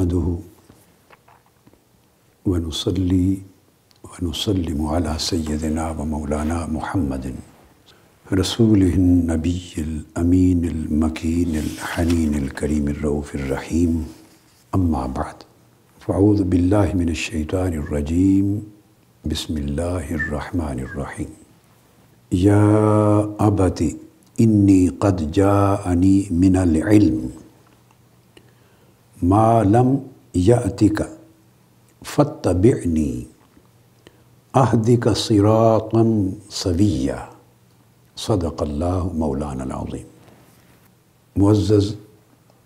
نحمده ونصلي ونسلم على سيدنا ومولانا محمد رسوله النبي الأمين المكين الحنين الكريم الرؤوف الرحيم أما بعد فأعوذ بالله من الشيطان الرجيم بسم الله الرحمن الرحيم يا أبت إني قد جاءني من العلم ما لم يأتك فاتبعني أهدك صراطا سويا صدق الله مولانا العظيم معزز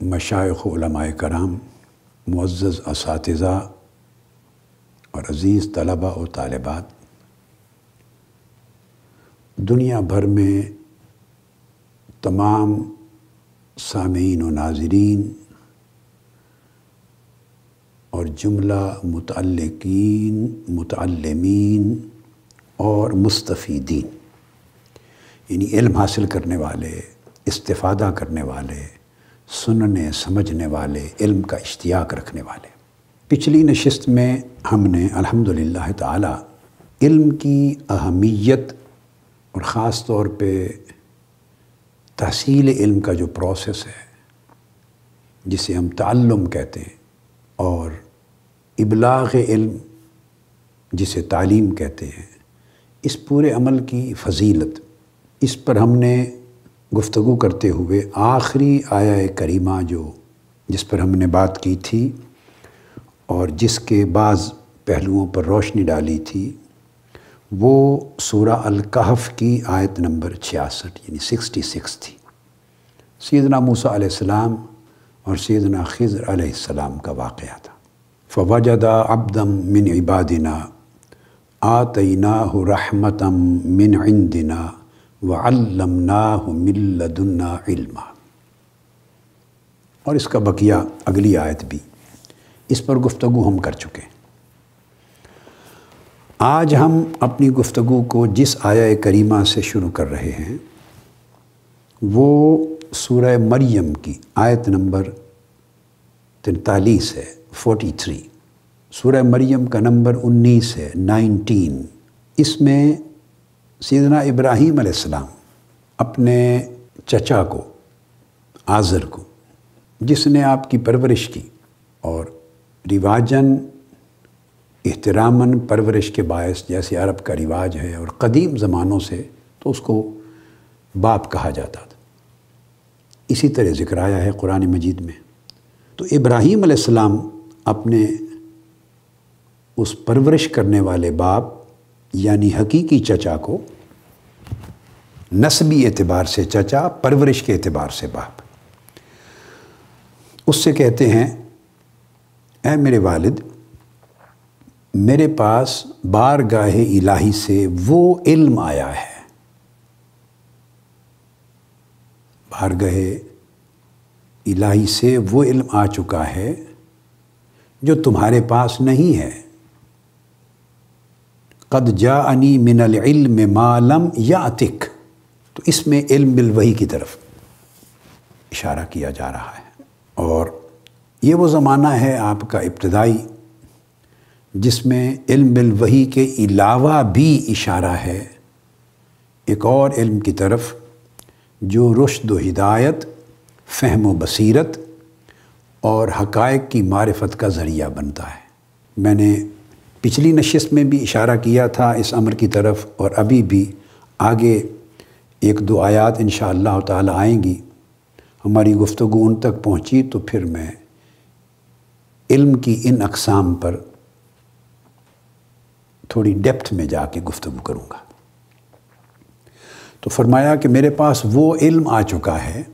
مشايخ علماء کرام معزز اساتذہ اور عزیز طلباء و طالبات دنیا بھر میں تمام سامعین و ناظرین और जुमला मुतलकिन मुतलमीन और मुस्तफ़ीदीन यानी इल्म हासिल करने वाले इस्तादा करने वाले सुनने समझने वाले इल्म का इश्तियाक रखने वाले पिछली नशस्त में हमने अल्हम्दुलिल्लाह ताला इल्म की अहमियत और ख़ास तौर पे तहसील इल्म का जो प्रोसेस है जिसे हम ताल्लुम कहते हैं और इबलाग इल्म जिसे तालीम कहते हैं इस पूरे अमल की फजीलत इस पर हमने गुफ्तु करते हुए आखिरी आया करीमा जो जिस पर हमने बात की थी और जिसके बाज़ पहलुओं पर रोशनी डाली थी वो सूरा अलकहफ़ की आयत नंबर छियासठ यानी सिक्सटी सिक्स थी सैदना मूसा सलाम और सैदना खिज़र सलाम का वाक़ था फ़वजद अब्दम मिन इबादिना आतना रहमतम मिन इंदिना वल्लमना मिल्लदुन्ना इल्मा और इसका बकिया अगली आयत भी इस पर गुफ्तगु हम कर चुके हैं आज हम अपनी गुफ्तगु को जिस आया करीमा से शुरू कर रहे हैं वो सूरह मरियम की आयत नंबर तैतालीस है 43 सूर्य मरियम का नंबर 19 है 19 इसमें सीधना इब्राहिम आसमाम अपने चचा को आज़र को जिसने आपकी परवरिश की और रिवाजन एहतरामन परवरिश के बायस जैसे अरब का रिवाज है और कदीम ज़मानों से तो उसको बाप कहा जाता था इसी तरह जिक्र आया है कुरान मजीद में तो इब्राहीम सलाम अपने उस परवरिश करने वाले बाप यानी हकीकी चचा को नस्बी एतबार से चचा परवरिश के एतबार से बाप उससे कहते हैं ए मेरे वालिद मेरे पास बार गाहे इलाही से वो इल्म आया है बार गहे इलाही से वो इल्म आ चुका है जो तुम्हारे पास नहीं है कद अनी मिनल इल्म मालम या अतिक तो इसमें इल्म बिल वही की तरफ इशारा किया जा रहा है और ये वो ज़माना है आपका इब्तदाई जिसमें इल्म बिल वही के अलावा भी इशारा है एक और इल्म की तरफ जो रुश्द व हिदायत फ़हम व बसीरत और हकायक की मारफत का ज़रिया बनता है मैंने पिछली नशस्त में भी इशारा किया था इस अमर की तरफ और अभी भी आगे एक दो आयात इन ताला आएंगी हमारी गुफ्तु उन तक पहुँची तो फिर मैं इल्म की इन अकसाम पर थोड़ी डेप्थ में जा के गुफ्तु करूँगा तो फरमाया कि मेरे पास वो इल्म आ चुका है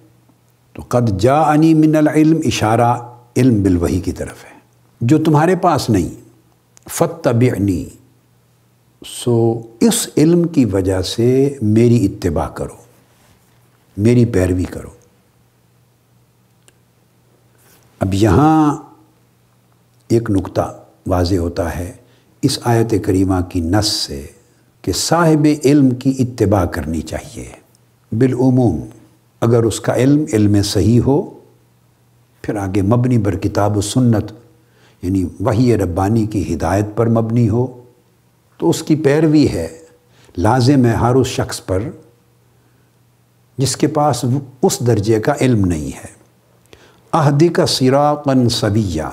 तो कद जा अनी इल्म इशारा इल्म वही की तरफ है जो तुम्हारे पास नहीं फ़त तबनी सो इस इल्म की वजह से मेरी इतबा करो मेरी पैरवी करो अब यहाँ एक नुक्ता वाज होता है इस आयत करीमा की नस से कि साहिब इल्म की इतबा करनी चाहिए बिलूम अगर उसका इल्म इल्म सही हो फिर आगे मबनी बर किताब सुन्नत यानी वही रब्बानी की हिदायत पर मबनी हो तो उसकी पैरवी है लाजिम है हर उस शख्स पर जिसके पास उस दर्जे का इल्म नहीं है अहदी का सिराकन सबिया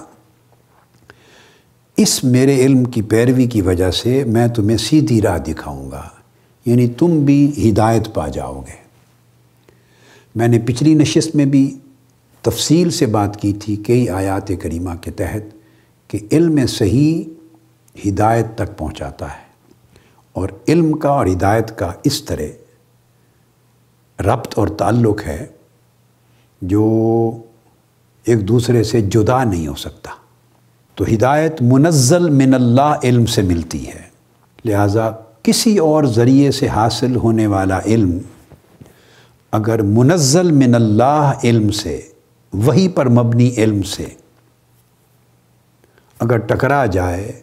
इस मेरे इल्म की पैरवी की वजह से मैं तुम्हें सीधी राह दिखाऊंगा यानी तुम भी हिदायत पा जाओगे मैंने पिछली नशस्त में भी तफसील से बात की थी कई आयात करीमा के तहत कि इल्म सही हिदायत तक पहुंचाता है और इल्म का और हिदायत का इस तरह रब्त और ताल्लुक़ है जो एक दूसरे से जुदा नहीं हो सकता तो हिदायत मुनज़ल मिनल्ला इल्म से मिलती है लिहाजा किसी और ज़रिए से हासिल होने वाला इल्म अगर मुनज़ल मिनल्लाह इल्म से वही पर मबनी इल्म से अगर टकरा जाए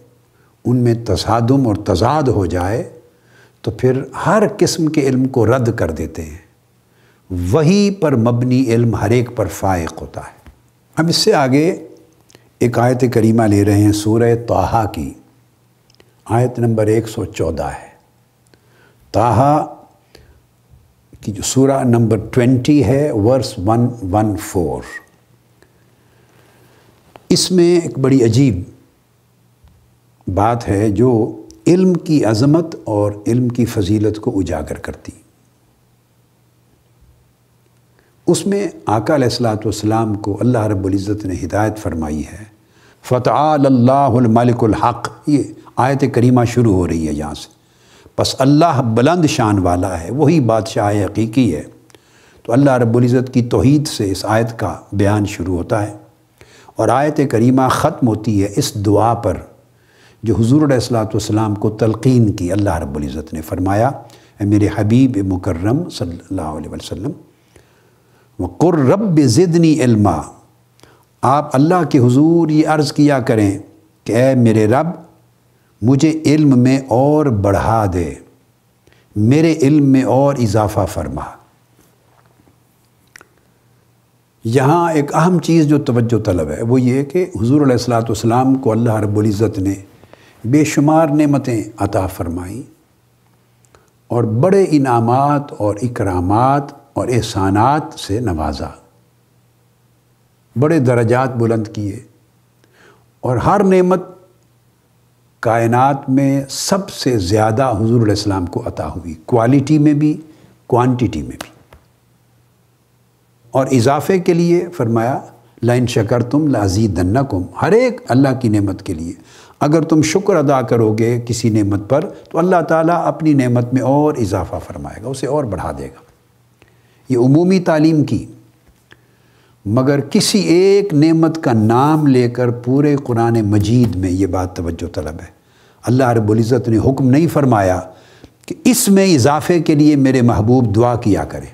उनमें तसादुम और तजाद हो जाए तो फिर हर किस्म के इल्म को रद्द कर देते हैं वही पर मबनी इल्म हर एक पर फ़ायक होता है हम इससे आगे एक आयत करीमा ले रहे हैं सूर्य ताहा की आयत नंबर 114 है ताहा कि जो सूरा नंबर ट्वेंटी है वर्स वन वन फोर इसमें एक बड़ी अजीब बात है जो इल्म की अजमत और इल्म की फजीलत को उजागर करती उसमें आका सलाम को अल्लाह रबुल्ज़त ने हिदायत फरमाई है फ़तः मलिकुल हक़ ये आयत करीमा शुरू हो रही है यहाँ से बस अल्लाह बुलंद शान वाला है वही बादशाह हकीकी है तो अल्लाह रबुल्ज़त की तोहद से इस आयत का बयान शुरू होता है और आयत करीमा ख़त्म होती है इस दुआ पर जो हजूर सलाम को तलकीन की अल्लाह रबुल्ज़त ने फरमाया मेरे हबीब मुकर्रम सल्ला वसम ज़िदनी आप अल्लाह के हजूर ये अर्ज़ किया करें कि ए मेरे रब मुझे इल्म में और बढ़ा दे मेरे इल्म में और इजाफा फरमा यहाँ एक अहम चीज़ जो तवज्जो तलब है वो ये कि हजूर सलातम को अल्लाह रब्ज़त ने बेशुमार नेमतें अता फरमाई और बड़े इनामात और इकराम और एहसानात से नवाजा बड़े दर्जात बुलंद किए और हर नेमत कायनात में सबसे ज़्यादा हजूर इस्लाम को अता हुई क्वालिटी में भी क्वांटिटी में भी और इजाफे के लिए फरमाया लाइन शकर तुम लाजी दन्ना हर एक अल्लाह की नेमत के लिए अगर तुम शुक्र अदा करोगे किसी नेमत पर तो अल्लाह ताला अपनी नेमत में और इजाफा फरमाएगा उसे और बढ़ा देगा ये उमूमी तालीम की मगर किसी एक नेमत का नाम लेकर पूरे कुरान मजीद में ये बात तवज्जो तलब है अल्लाह रबुल्ज़त ने हुक्म नहीं फरमाया कि इसमें इजाफे के लिए मेरे महबूब दुआ किया करें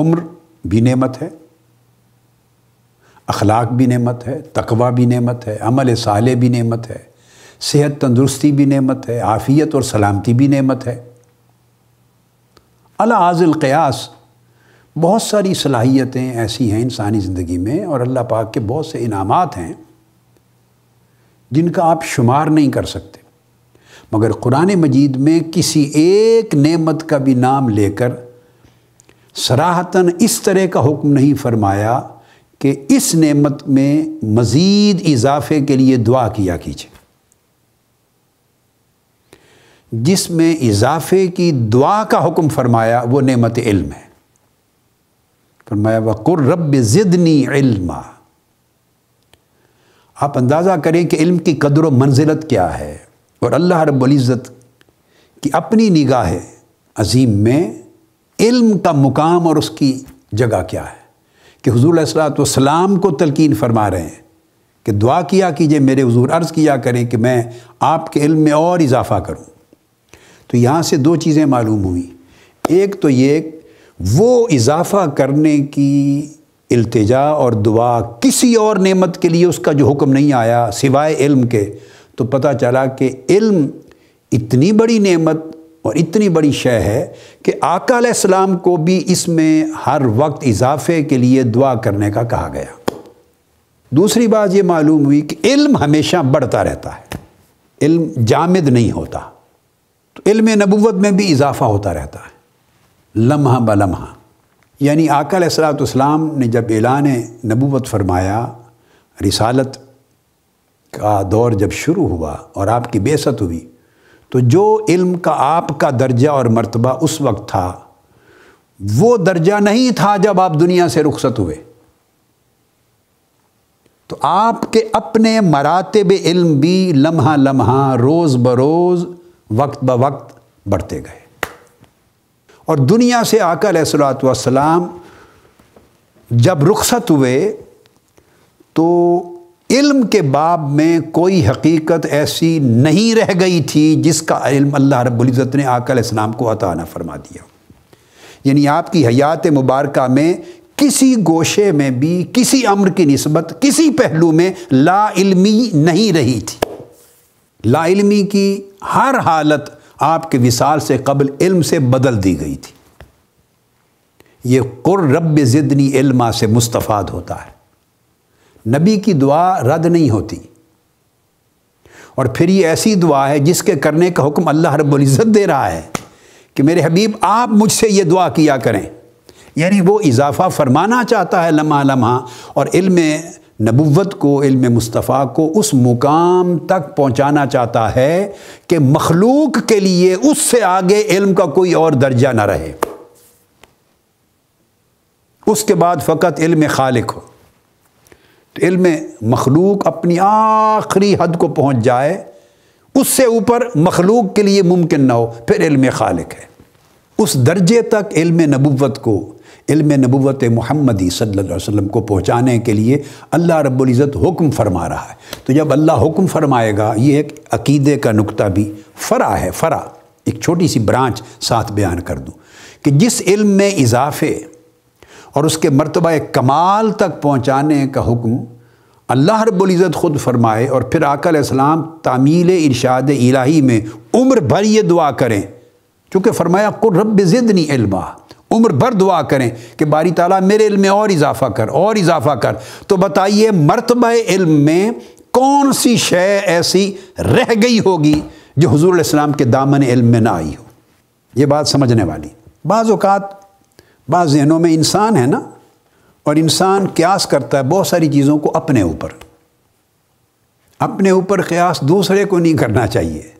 उम्र भी नेमत है अखलाक भी नेमत है तकवा भी नेमत है अमल साले भी नेमत है सेहत तंदुरुस्ती भी नेमत है आफ़ियत और सलामती भी नेमत है अला आज़िल क़यास बहुत सारी सलाहियतें ऐसी हैं इंसानी ज़िंदगी में और अल्लाह पाक के बहुत से इनाम हैं जिनका आप शुमार नहीं कर सकते मगर कुरान मजीद में किसी एक नेमत का भी नाम लेकर सराहतन इस तरह का हुक्म नहीं फरमाया कि इस नेमत में मज़ीद इजाफे के लिए दुआ किया कीजिए जिसमें इजाफे की दुआ का हुक्म फरमाया वो नेमत इल्म है फरमाया वक़ुर रब ज़िदनी इल्मा आप अंदाज़ा करें कि इल्म की कदर व मंजिलत क्या है और अल्लाह रब्ज़त की अपनी निगाह अजीम में इल्म का मुकाम और उसकी जगह क्या है कि हजूर सलाम को तलकिन फरमा रहे हैं कि दुआ किया कीजिए मेरे हजूर अर्ज़ किया करें कि मैं आपके इल्म में और इजाफ़ा करूँ तो यहाँ से दो चीज़ें मालूम हुई एक तो ये वो इजाफा करने की अल्तजा और दुआ किसी और नेमत के लिए उसका जो हुक्म नहीं आया सिवाय इल्म के तो पता चला कि इल्म इतनी बड़ी नेमत और इतनी बड़ी शय है कि आकाम को भी इसमें हर वक्त इजाफे के लिए दुआ करने का कहा गया दूसरी बात ये मालूम हुई कि इल्म हमेशा बढ़ता रहता है इल्म जामिद नहीं होता तो इल्म नबूवत में भी इजाफा होता रहता है लम्हा ब लम्हा यानी आकल सलाम ने जब एलान नबूत फरमाया रिसालत का दौर जब शुरू हुआ और आपकी बेसत हुई तो जो इल्म का आपका दर्जा और मर्तबा उस वक्त था वो दर्जा नहीं था जब आप दुनिया से रुखसत हुए तो आपके अपने मरातब इल्म भी लम्हा लम्हा रोज़ बरोज़ वक्त ब वक्त बढ़ते गए और दुनिया से आकर सलाम जब रुखसत हुए तो इल्म के बाब में कोई हकीकत ऐसी नहीं रह गई थी जिसका इल्म अल्लाह रबुल्ज़त ने आकर इस्लाम को अताना फरमा दिया यानी आपकी हयात मुबारक में किसी गोशे में भी किसी अम्र की नस्बत किसी पहलू में ला इल्मी नहीं रही थी ला इल्मी की हर हालत आपके विशाल से कबल इल्म से बदल दी गई थी ये कुर रब ज़िदनी इल्मा से मुस्तफ़ाद होता है नबी की दुआ रद्द नहीं होती और फिर ये ऐसी दुआ है जिसके करने का हुक्म अल्लाह रब्ज़त दे रहा है कि मेरे हबीब आप मुझसे ये दुआ किया करें यानी वो इजाफा फरमाना चाहता है लम्हा लम्हा और इल्म नबुवत को इल्म मुस्तफ़ा को उस मुकाम तक पहुँचाना चाहता है कि मखलूक के लिए उससे आगे इल्म का कोई और दर्जा ना रहे उसके बाद फ़कत इल्म खालिक हो तो इल्म मखलूक अपनी आखिरी हद को पहुँच जाए उससे ऊपर मखलूक के लिए मुमकिन ना हो फिर इल्म खालिक है उस दर्जे तक इल्म नबुवत को इल्म नबूत महमदी सल्ला वसम को पहुँचाने के लिए अल्लाह रबुल्ज़त हुक्म फरमा रहा है तो जब अल्लाह हुक्म फरमाएगा ये एक अकीदे का नुकता भी फ़रा है फ़रा एक छोटी सी ब्रांच साथ बयान कर दूँ कि जिस इल्म में इजाफे और उसके मरतबा कमाल तक पहुँचाने का हुक्म अल्लाह रबुल्ज़त ख़ुद फरमाए और फिर आकल इस्लाम तामील इरशाद इलाही में उम्र भर ये दुआ करें चूँकि फरमाया को रब ज़िदनी इल्मा उम्र भर दुआ करें कि बारी ताला मेरे इल्म में और इजाफा कर और इजाफा कर तो बताइए मरतब इल्म में कौन सी शय ऐसी रह गई होगी जो हजूर इस्लाम के दामन इल्म में ना आई हो ये बात समझने वाली बाज़ात बाज़ जहनों में इंसान है ना और इंसान क्यास करता है बहुत सारी चीज़ों को अपने ऊपर अपने ऊपर क्यास दूसरे को नहीं करना चाहिए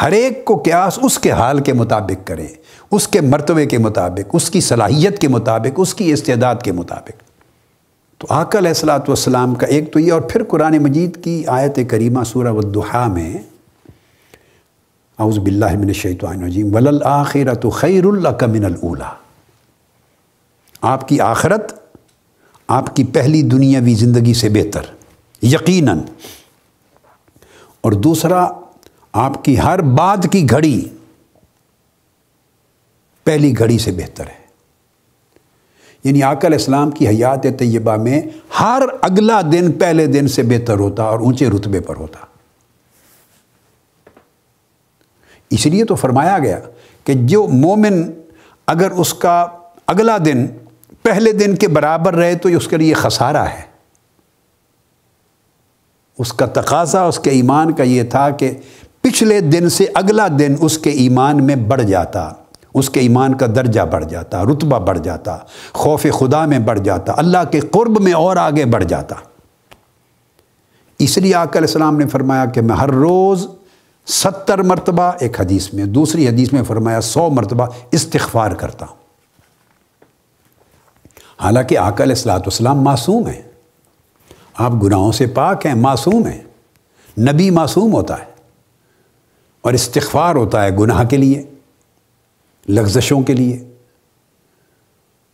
हर एक को क्यास उसके हाल के मुताबिक करें उसके मरतबे के मुताबिक उसकी सलाहियत के मुताबिक उसकी इस्तेदाद के मुताबिक तो आकल सलाम का एक तो ये और फिर कुरान मजीद की आयत करीमा सूर वदुहा में आउज़बिल्लाशैतवानजीम वलल तो खैरकमिनला आपकी आखरत आपकी पहली दुनियावी ज़िंदगी से बेहतर यकीनन और दूसरा आपकी हर बाद की घड़ी पहली घड़ी से बेहतर है यानी आकल इस्लाम की हयात तय्यबा में हर अगला दिन पहले दिन से बेहतर होता और ऊंचे रुतबे पर होता इसलिए तो फरमाया गया कि जो मोमिन अगर उसका अगला दिन पहले दिन के बराबर रहे तो उसके लिए खसारा है उसका तकाजा उसके ईमान का ये था कि पिछले दिन से अगला दिन उसके ईमान में बढ़ जाता उसके ईमान का दर्जा बढ़ जाता रुतबा बढ़ जाता खौफ खुदा में बढ़ जाता अल्लाह के कुर्ब में और आगे बढ़ जाता इसलिए आकलम ने फरमाया कि मैं हर रोज़ सत्तर मरतबा एक हदीस में दूसरी हदीस में फरमाया सौ मरतबा इस्तफार करता हूँ हालांकि आकल सलाम मासूम है आप गुनाहों से पाक हैं मासूम हैं नबी मासूम होता है और इस्तफार होता है गुनाह के लिए लग्जशों के लिए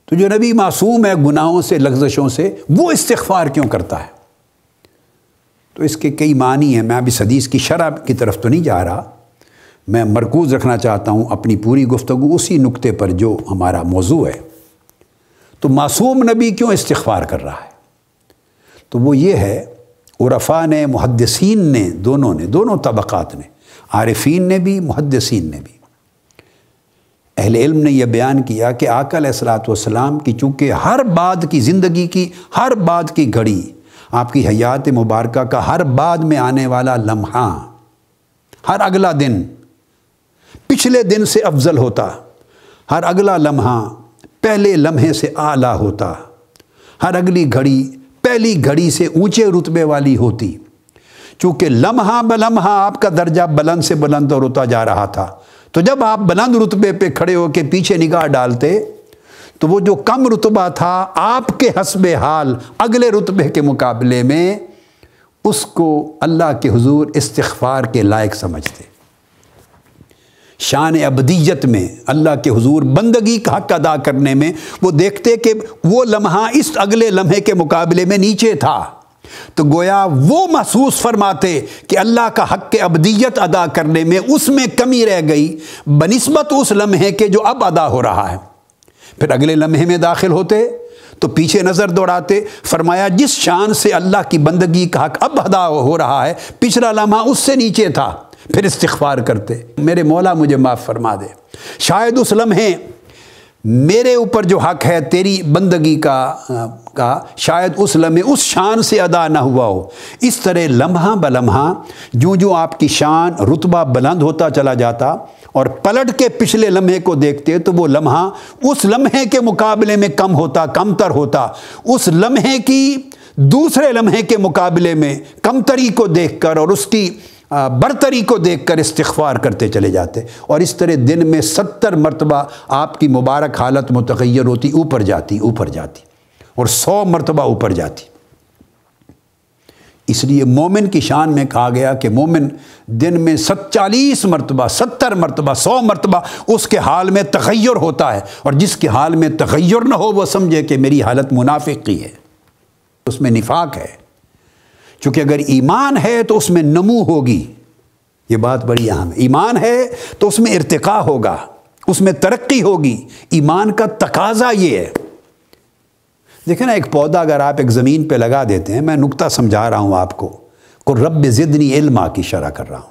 तो जो नबी मासूम है गुनाहों से लग्जशों से वो इस्तफार क्यों करता है तो इसके कई मानी हैं मैं अभी सदीस की शरह की तरफ तो नहीं जा रहा मैं मरकूज़ रखना चाहता हूँ अपनी पूरी गुफ्तु उसी नुक्ते पर जो हमारा मौजू है तो मासूम नबी क्यों इस्तार कर रहा है तो वो ये है उरफा ने मुहदसिन ने दोनों ने दोनों तबक़ात ने आरफीन ने भी मुहदसिन ने भी अहल इल्म ने यह बयान किया कि आकल सलाम की चूँकि हर बाद की ज़िंदगी की हर बाद की घड़ी आपकी हयात मुबारक का हर बाद में आने वाला लम्हा हर अगला दिन पिछले दिन से अफजल होता हर अगला लम्हा पहले लम्हे से आला होता हर अगली घड़ी पहली घड़ी से ऊंचे रुतबे वाली होती चूँकि लम्हा ब लम्हा आपका दर्जा बुलंद से बुलंद और होता जा रहा था तो जब आप बुलंद रुतबे पे खड़े होकर पीछे निगाह डालते तो वो जो कम रुतबा था आपके हसब हाल अगले रुतबे के मुकाबले में उसको अल्लाह के हजूर इस्तफार के लायक समझते शान अबदीजत में अल्लाह के हजूर बंदगी का हक अदा करने में वो देखते कि वो लम्हा इस अगले लम्हे के मुकाबले में नीचे था तो गोया वो महसूस फरमाते कि अल्लाह का हक के अबदीत अदा करने में उसमें कमी रह गई बनस्बत उस लम्हे के जो अब अदा हो रहा है फिर अगले लम्हे में दाखिल होते तो पीछे नज़र दौड़ाते फरमाया जिस शान से अल्लाह की बंदगी का हक अब अदा हो रहा है पिछला लम्हा उससे नीचे था फिर इस्तार करते मेरे मौला मुझे माफ़ फरमा दे शायद उस लम्हे मेरे ऊपर जो हक है तेरी बंदगी का का शायद उस लम्हे उस शान से अदा ना हुआ हो इस तरह लम्हा ब लम्हा जो जो आपकी शान रुतबा बुलंद होता चला जाता और पलट के पिछले लम्हे को देखते तो वो लम्हा उस लम्हे के मुकाबले में कम होता कमतर होता उस लम्हे की दूसरे लम्हे के मुकाबले में कमतरी को देखकर और उसकी बर्तरी को देख कर इस्तफार करते चले जाते और इस तरह दिन में सत्तर मरतबा आपकी मुबारक हालत मुतैर होती ऊपर जाती ऊपर जाती और सौ मरतबा ऊपर जाती इसलिए मोमिन की शान में कहा गया कि मोमिन दिन में सत्तालीस मरतबा सत्तर मरतबा सौ मरतबा उसके हाल में तखैर होता है और जिसके हाल में तखैर ना हो वह समझे कि मेरी हालत मुनाफिक की है उसमें निफाक है चूंकि अगर ईमान है तो उसमें नमू होगी ये बात बड़ी अहम है ईमान है तो उसमें इरतका होगा उसमें तरक्की होगी ईमान का तकाजा ये है देखे ना एक पौधा अगर आप एक ज़मीन पे लगा देते हैं मैं नुकता समझा रहा हूँ आपको को रब ज़िदनी इल्मा की शरह कर रहा हूँ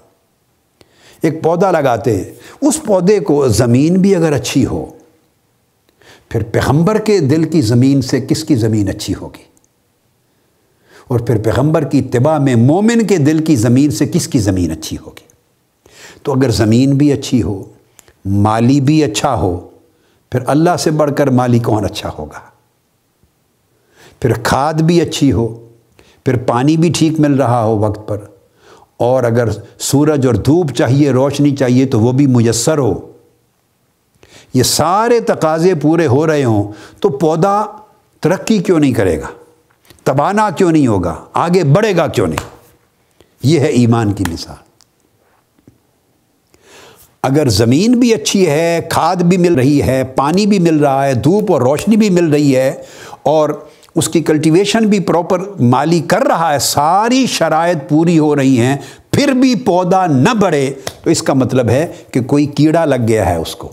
एक पौधा लगाते हैं उस पौधे को ज़मीन भी अगर अच्छी हो फिर पैगंबर के दिल की ज़मीन से किसकी ज़मीन अच्छी होगी और फिर पैगम्बर की इतबा में मोमिन के दिल की ज़मीन से किसकी ज़मीन अच्छी होगी तो अगर ज़मीन भी अच्छी हो माली भी अच्छा हो फिर अल्लाह से बढ़कर माली कौन अच्छा होगा फिर खाद भी अच्छी हो फिर पानी भी ठीक मिल रहा हो वक्त पर और अगर सूरज और धूप चाहिए रोशनी चाहिए तो वह भी मुयसर हो ये सारे तकाजे पूरे हो रहे हों तो पौधा तरक्की क्यों नहीं करेगा तबाना क्यों नहीं होगा आगे बढ़ेगा क्यों नहीं यह है ईमान की मिसाल अगर ज़मीन भी अच्छी है खाद भी मिल रही है पानी भी मिल रहा है धूप और रोशनी भी मिल रही है और उसकी कल्टीवेशन भी प्रॉपर माली कर रहा है सारी शराय पूरी हो रही हैं फिर भी पौधा न बढ़े तो इसका मतलब है कि कोई कीड़ा लग गया है उसको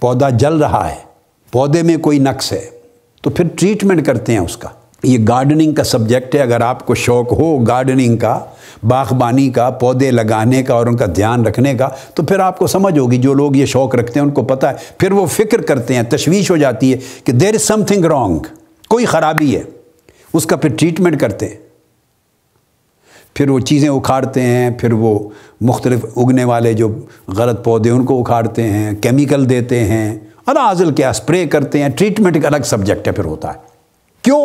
पौधा जल रहा है पौधे में कोई नक्स है तो फिर ट्रीटमेंट करते हैं उसका ये गार्डनिंग का सब्जेक्ट है अगर आपको शौक हो गार्डनिंग का बागबानी का पौधे लगाने का और उनका ध्यान रखने का तो फिर आपको समझ होगी जो लोग ये शौक रखते हैं उनको पता है फिर वो फिक्र करते हैं तशवीश हो जाती है कि देर इज़ समथिंग रॉन्ग कोई ख़राबी है उसका फिर ट्रीटमेंट करते हैं फिर वो चीज़ें उखाड़ते हैं फिर वो मुख्तलिफ उगने वाले जो गलत पौधे उनको उखाड़ते हैं केमिकल देते हैं अनाजल क्या स्प्रे करते हैं ट्रीटमेंट एक अलग सब्जेक्ट है फिर होता है क्यों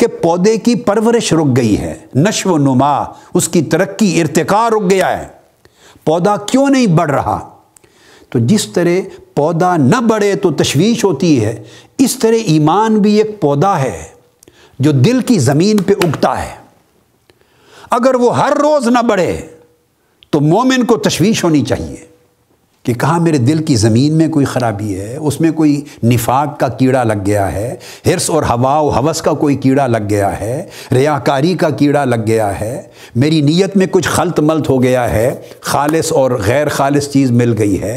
कि पौधे की परवरिश रुक गई है नश्व नुमा उसकी तरक्की इरतका रुक गया है पौधा क्यों नहीं बढ़ रहा तो जिस तरह पौधा न बढ़े तो तशवीश होती है इस तरह ईमान भी एक पौधा है जो दिल की ज़मीन पे उगता है अगर वो हर रोज़ ना बढ़े तो मोमिन को तशवीश होनी चाहिए कि कहाँ मेरे दिल की ज़मीन में कोई ख़राबी है उसमें कोई निफाक का कीड़ा लग गया है हिरस और हवा व हवस का कोई कीड़ा लग गया है रियाकारी का कीड़ा लग गया है मेरी नीयत में कुछ खलत मलत हो गया है खालिस और गैर खालिस चीज़ मिल गई है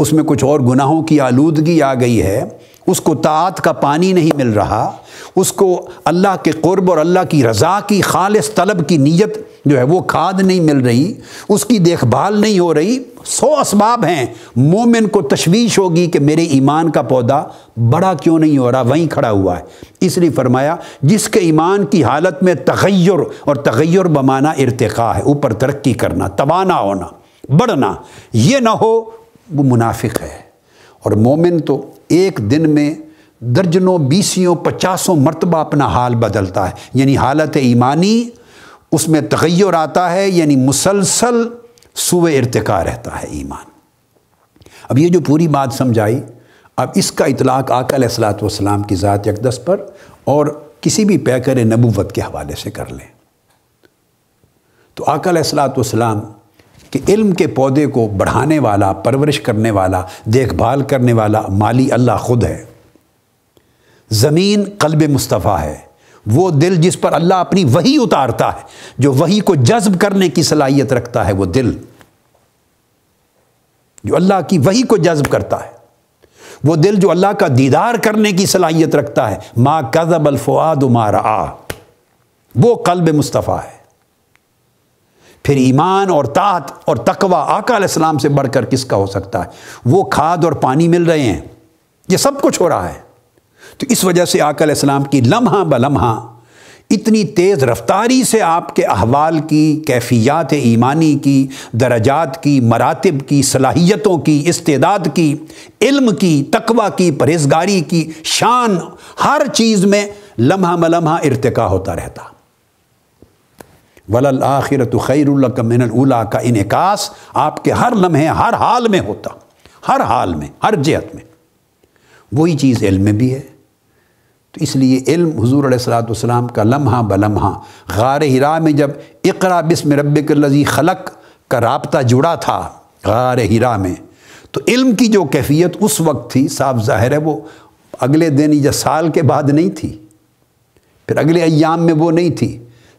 उसमें कुछ और गुनाहों की आलूदगी आ गई है उसको तात का पानी नहीं मिल रहा उसको अल्लाह के क़ुरब और अल्लाह की रज़ा की खालिस तलब की नीयत जो है वो खाद नहीं मिल रही उसकी देखभाल नहीं हो रही सौ इसबाब हैं मोमिन को तशवीश होगी कि मेरे ईमान का पौधा बड़ा क्यों नहीं हो रहा वहीं खड़ा हुआ है इसलिए फरमाया जिसके ईमान की हालत में तगैर और तगैर बमाना इरतका है ऊपर तरक्की करना तबाना होना बढ़ना ये ना हो वो मुनाफिक है और मोमिन तो एक दिन में दर्जनों बीसियों पचासों मरतबा अपना हाल बदलता है यानी हालत ईमानी उसमें तगैर आता है यानी मुसलसल सुबह इरतका रहता है ईमान अब ये जो पूरी बात समझाई अब इसका इतलाक़ आकल सलाम की ज़ात यकदस पर और किसी भी पैकर नबूवत के हवाले से कर लें तो आकल सलाम कि इल्म के पौधे को बढ़ाने वाला परवरिश करने वाला देखभाल करने वाला माली अल्लाह खुद है ज़मीन कल्ब मुस्तफ़ा है वो दिल जिस पर अल्लाह अपनी वही उतारता है जो वही को जज्ब करने की सलाहियत रखता है वो दिल जो अल्लाह की वही को जज्ब करता है वो दिल जो अल्लाह का दीदार करने की सलाहियत रखता है माँ कदब दुमार आ वो कल्ब मुस्तफ़ा है फिर ईमान और तात और तकवा आका इस्लाम से बढ़कर किसका हो सकता है वो खाद और पानी मिल रहे हैं ये सब कुछ हो रहा है तो इस वजह से आका इस्लाम की लम्हा ब लम्हा इतनी तेज़ रफ्तारी से आपके अहवाल की कैफियात ईमानी की दराजात की मरातब की सलाहियतों की इस्तेदाद की इल्म की तकवा की परहेजगारी की शान हर चीज़ में लम्हा मलम्हा इरतका होता रहता वलल आखिरत खैरुल्लक मिनला का इनकास आपके हर लम्हे हर हाल में होता हर हाल में हर जहत में वही चीज़ इल्म में भी है तो इसलिए इल्म हजूर सलाम का लम्हा ब लम्हा गार हिरा में जब इकरा बिस्म रब लजी खलक का रबता जुड़ा था गार हिरा में तो इल्म की जो कैफियत उस वक्त थी साफ जाहिर है वो अगले दिन या साल के बाद नहीं थी फिर अगले अयाम में वो नहीं थी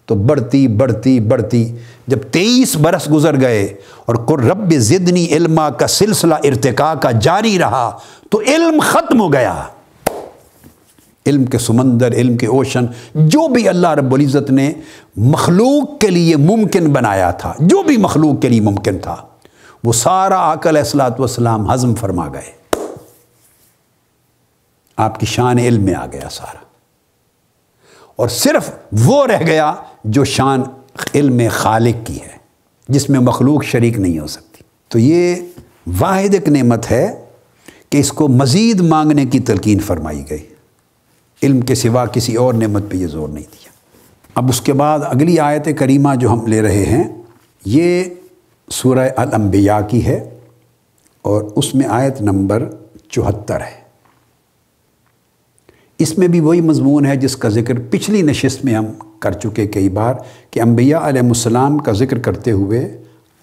तो बढ़ती बढ़ती बढ़ती जब तेईस बरस गुजर गए और रब ज़िदनी इल्मा का सिलसिला इरतका का जारी रहा तो इल्म ख़त्म हो गया इल्म के समंदर इल्म के ओशन जो भी अल्लाह रबुल्ज़त ने मखलूक के लिए मुमकिन बनाया था जो भी मखलूक के लिए मुमकिन था वो सारा आकल असलातम हज़म फरमा गए आपकी शान इल्म में आ गया सारा और सिर्फ वो रह गया जो शान इल्म खालिक की है जिसमें मखलूक शरीक नहीं हो सकती तो ये वाहिद एक नेमत है कि इसको मज़ीद मांगने की तलकिन फरमाई गई इल्म के सिवा किसी और नेमत पे ये जोर नहीं दिया अब उसके बाद अगली आयत करीमा जो हम ले रहे हैं ये सूर्य अलम्बिया की है और उसमें आयत नंबर चौहत्तर है इसमें भी वही मजमून है जिसका ज़िक्र पिछली नशस्त में हम कर चुके कई बार कि अम्बिया आलम का ज़िक्र करते हुए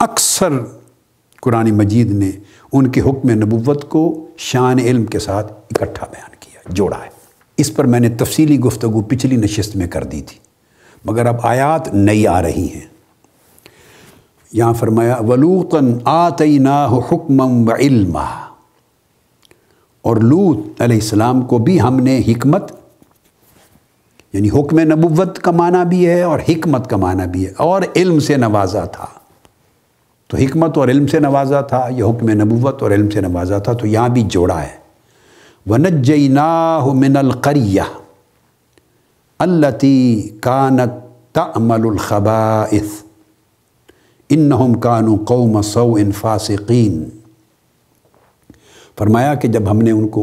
अक्सर कुरान मजीद ने उनके हुक्म नबूत को शान इल्म के साथ इकट्ठा बयान किया जोड़ा है इस पर मैंने तफसीली गुफ्तु पिछली नशस्त में कर दी थी मगर अब आयात नई आ रही हैं यहाँ फरमाया वलूतन आतना हुक्म व इल्मा और लूत अलैहिस्सलाम को भी हमने हिकमत यानी हुक्म नबुवत का माना भी है और हिकमत का माना भी है और इल्म से नवाजा था तो हिकमत और इल्म से नवाजा था यह हुक्म नबुवत और इल्म से नवाजा था तो यहाँ भी जोड़ा है वनजना मिनलकरिया अल्लती कानत तमलखबाइस इन कानू कौम सौ इन फासिकीन फरमाया कि जब हमने उनको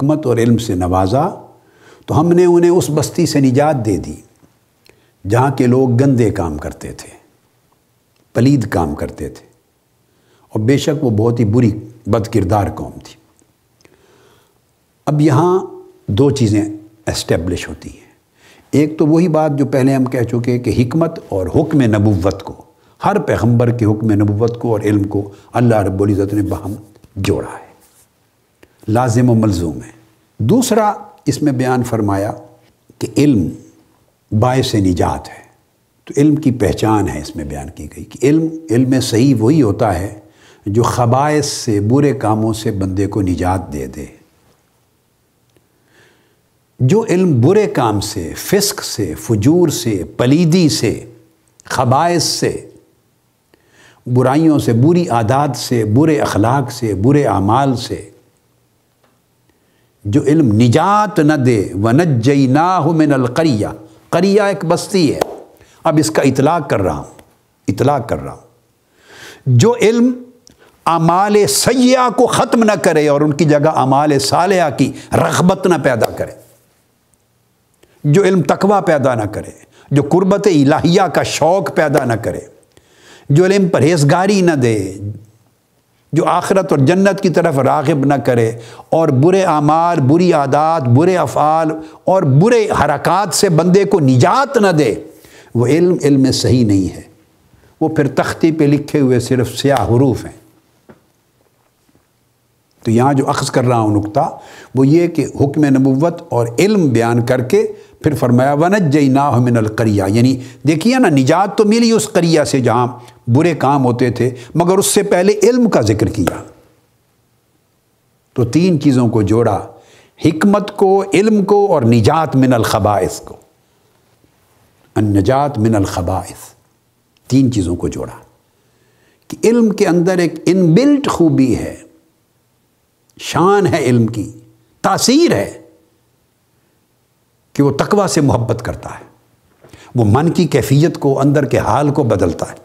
हमत और इल्म से नवाजा तो हमने उन्हें उस बस्ती से निजात दे दी जहाँ के लोग गंदे काम करते थे पलीद काम करते थे और बेशक वो बहुत ही बुरी बद किरदार कौम थी अब यहाँ दो चीज़ें इस्टेब्लिश होती हैं एक तो वही बात जो पहले हम कह चुके हैं कि हमत और हुक्म नबूत को हर पैगम्बर के हुक्म नबूत को और इल्म को अल्लाह रबुल्ज़त ने बहम जोड़ा है लाजिम मलजूम है दूसरा इसमें बयान फरमाया कि इल्म बायस निजात है तो इल्म की पहचान है इसमें बयान की गई कि इल्म इल्म सही वही होता है जो खबाइस से बुरे कामों से बंदे को निजात दे दे जो इल्म बुरे काम से फिस्क से फजूर से पलीदी से खबाइस से बुराइयों से बुरी आदात से बुरे अखलाक से बुरे अमाल से जो इल्म निजात न दे व नजना मिन मिनलकरिया करिया एक बस्ती है अब इसका इतला कर रहा हूँ इतला कर रहा हूँ जो इल्म अमाल सयाह को ख़त्म ना करे और उनकी जगह अमाल सालिया की रगबत ना पैदा करे जो इल्म तकवा पैदा ना करे जो कुर्बत इलाहिया का शौक़ पैदा ना करे जो इल्म परहेजगारी ना दे जो आखरत और जन्नत की तरफ रागब न करे और बुरे आमार बुरी आदात बुरे अफ़ाल और बुरे हरकत से बंदे को निजात न दे वो इल्म इल्म सही नहीं है वो फिर तख्ती पे लिखे हुए सिर्फ स्याह हरूफ हैं तो यहाँ जो अक्स कर रहा हूँ नुकता वो ये कि हुक्म नबूत और इल्म बयान करके फिर फरमाया वनत जई ना करिया यानी देखिए ना निजात तो मिली उस करिया से जहाँ बुरे काम होते थे मगर उससे पहले इल्म का जिक्र किया तो तीन चीज़ों को जोड़ा हमत को इल्म को और निजात मिनल खबाइस को अन्नजात मिनल तीन चीज़ों को जोड़ा कि इल्म के अंदर एक इनबिल्ट खूबी है शान है इल्म की तासीर है कि वो तकवा से मोहब्बत करता है वो मन की कैफियत को अंदर के हाल को बदलता है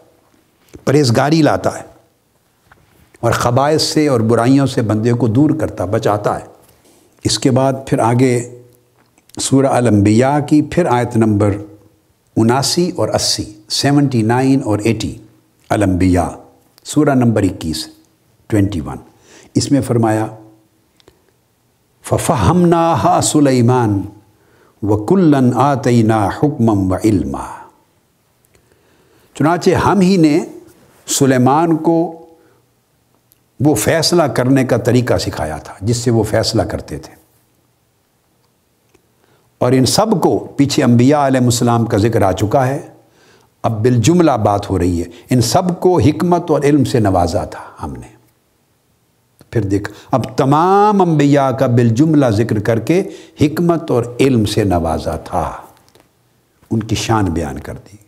परहेजगारी लाता है और ख़बाइश से और बुराइयों से बंदे को दूर करता बचाता है इसके बाद फिर आगे सूर अलम्बिया की फिर आयत नंबर उनासी और अस्सी सेवेंटी नाइन और एटी अलम्बिया सूरा नंबर इक्कीस ट्वेंटी वन इसमें फरमाया फ़फ़हम नाहा सुलेमान कुल्लन आतना हुक्म व इल्मा चुनाचे हम ही ने सुलेमान को वो फैसला करने का तरीका सिखाया था जिससे वो फैसला करते थे और इन सब को पीछे अम्बिया आलम का जिक्र आ चुका है अब बिलजुमला बात हो रही है इन सब को हिकमत और इल्म से नवाजा था हमने फिर देख अब तमाम अम्बिया का बिलजुमला जिक्र करके हमत और इल्म से नवाजा था उनकी शान बयान कर दी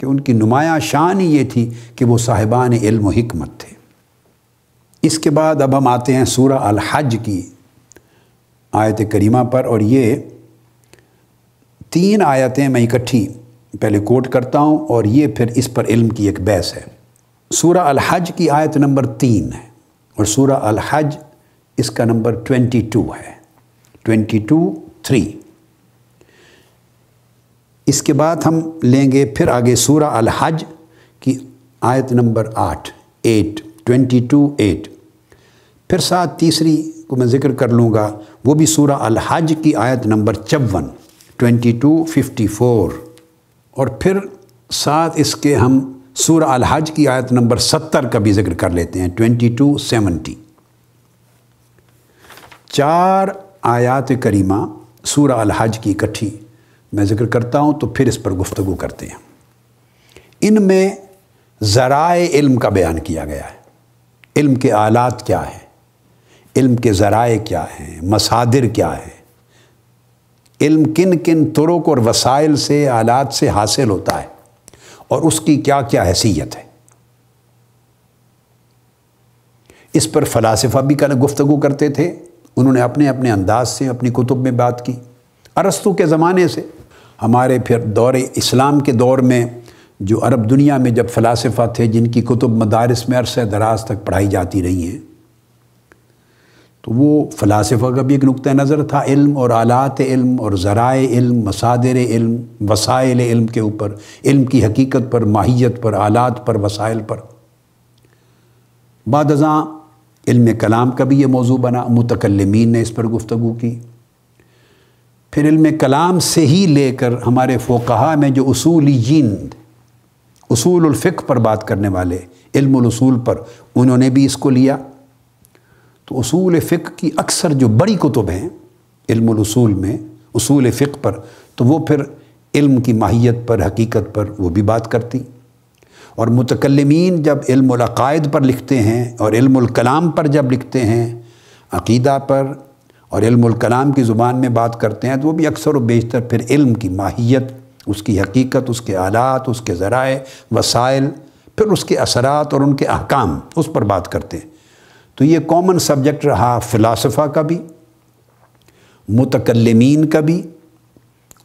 कि उनकी नुमाया शान ही ये थी कि वो साहिबान इल्म हमत थे इसके बाद अब हम आते हैं सूर्य अलहज की आयत करीमा पर और ये तीन आयतें मैं इकट्ठी पहले कोट करता हूँ और ये फिर इस पर इल्म की एक बहस है सूर्य अलहज की आयत नंबर तीन है और सूरा अल हज इसका नंबर ट्वेंटी टू है ट्वेंटी टू थ्री इसके बाद हम लेंगे फिर आगे सूरा अल हज की आयत नंबर आठ एट ट्वेंटी टू एट फिर साथ तीसरी को मैं ज़िक्र कर लूँगा वो भी सूरा अल हज की आयत नंबर चौवन ट्वेंटी टू फिफ्टी फोर और फिर साथ इसके हम सूर अल हज की आयत नंबर सत्तर का भी जिक्र कर लेते हैं ट्वेंटी टू सेवेंटी चार आयात करीमा सूर अल हज की इकट्ठी मैं जिक्र करता हूँ तो फिर इस पर गुफ्तु करते हैं इनमें ज़राए इल्म का बयान किया गया है इल्म के आलात क्या है इल्म के ज़राए क्या हैं मसादिर क्या है इल्म किन किन तुरुक और वसाइल से आलात से हासिल होता है और उसकी क्या क्या हैसियत है इस पर फ़लासफ़ा भी कल गुफ्तु करते थे उन्होंने अपने अपने अंदाज से अपनी कुतुब में बात की अरस्तु के ज़माने से हमारे फिर दौर इस्लाम के दौर में जो अरब दुनिया में जब फ़लासफ़ा थे जिनकी कुतुब मदारस में अरसे दराज तक पढ़ाई जाती रही हैं तो वो फ़लासफ़ा का भी एक नुक़ नज़र था इल्म और आलात इल्म और ज़राए इल्म मसादर इल्म वसाइल इल्म के ऊपर इल्म की हकीकत पर माहियत पर आलात पर वसाइल पर बाद अजा इल्म कलाम का भी ये मौजू बना मुतकलमीन ने इस पर गुफ्तु की फिर इल्म कलाम से ही लेकर हमारे फ़ोकहा में जो असूली जीन असूलफ़िक पर बात करने वाले इल्मसूल पर उन्होंने भी इसको लिया तो उसूल फ़िक की अक्सर जो बड़ी कुतुब हैं इल्मूल में उसूल फ़िक पर तो वो फिर इल्म की माहियत पर हकीकत पर वो भी बात करती और मुतकलमीन जब इल्मक़ायद पर लिखते हैं और इल्मकलाम पर जब लिखते हैं अकीदा पर और इल्मकलाम की ज़ुबान में बात करते हैं तो वो भी अक्सर व बेशतर फिर इल्म की माहियत उसकी हकीकत उसके आलात उसके ज़रा वसाइल फिर उसके असरात और उनके अहकाम उस पर बात करते हैं तो ये कॉमन सब्जेक्ट रहा फ़िलासफ़ा का भी मुतकलमीन का भी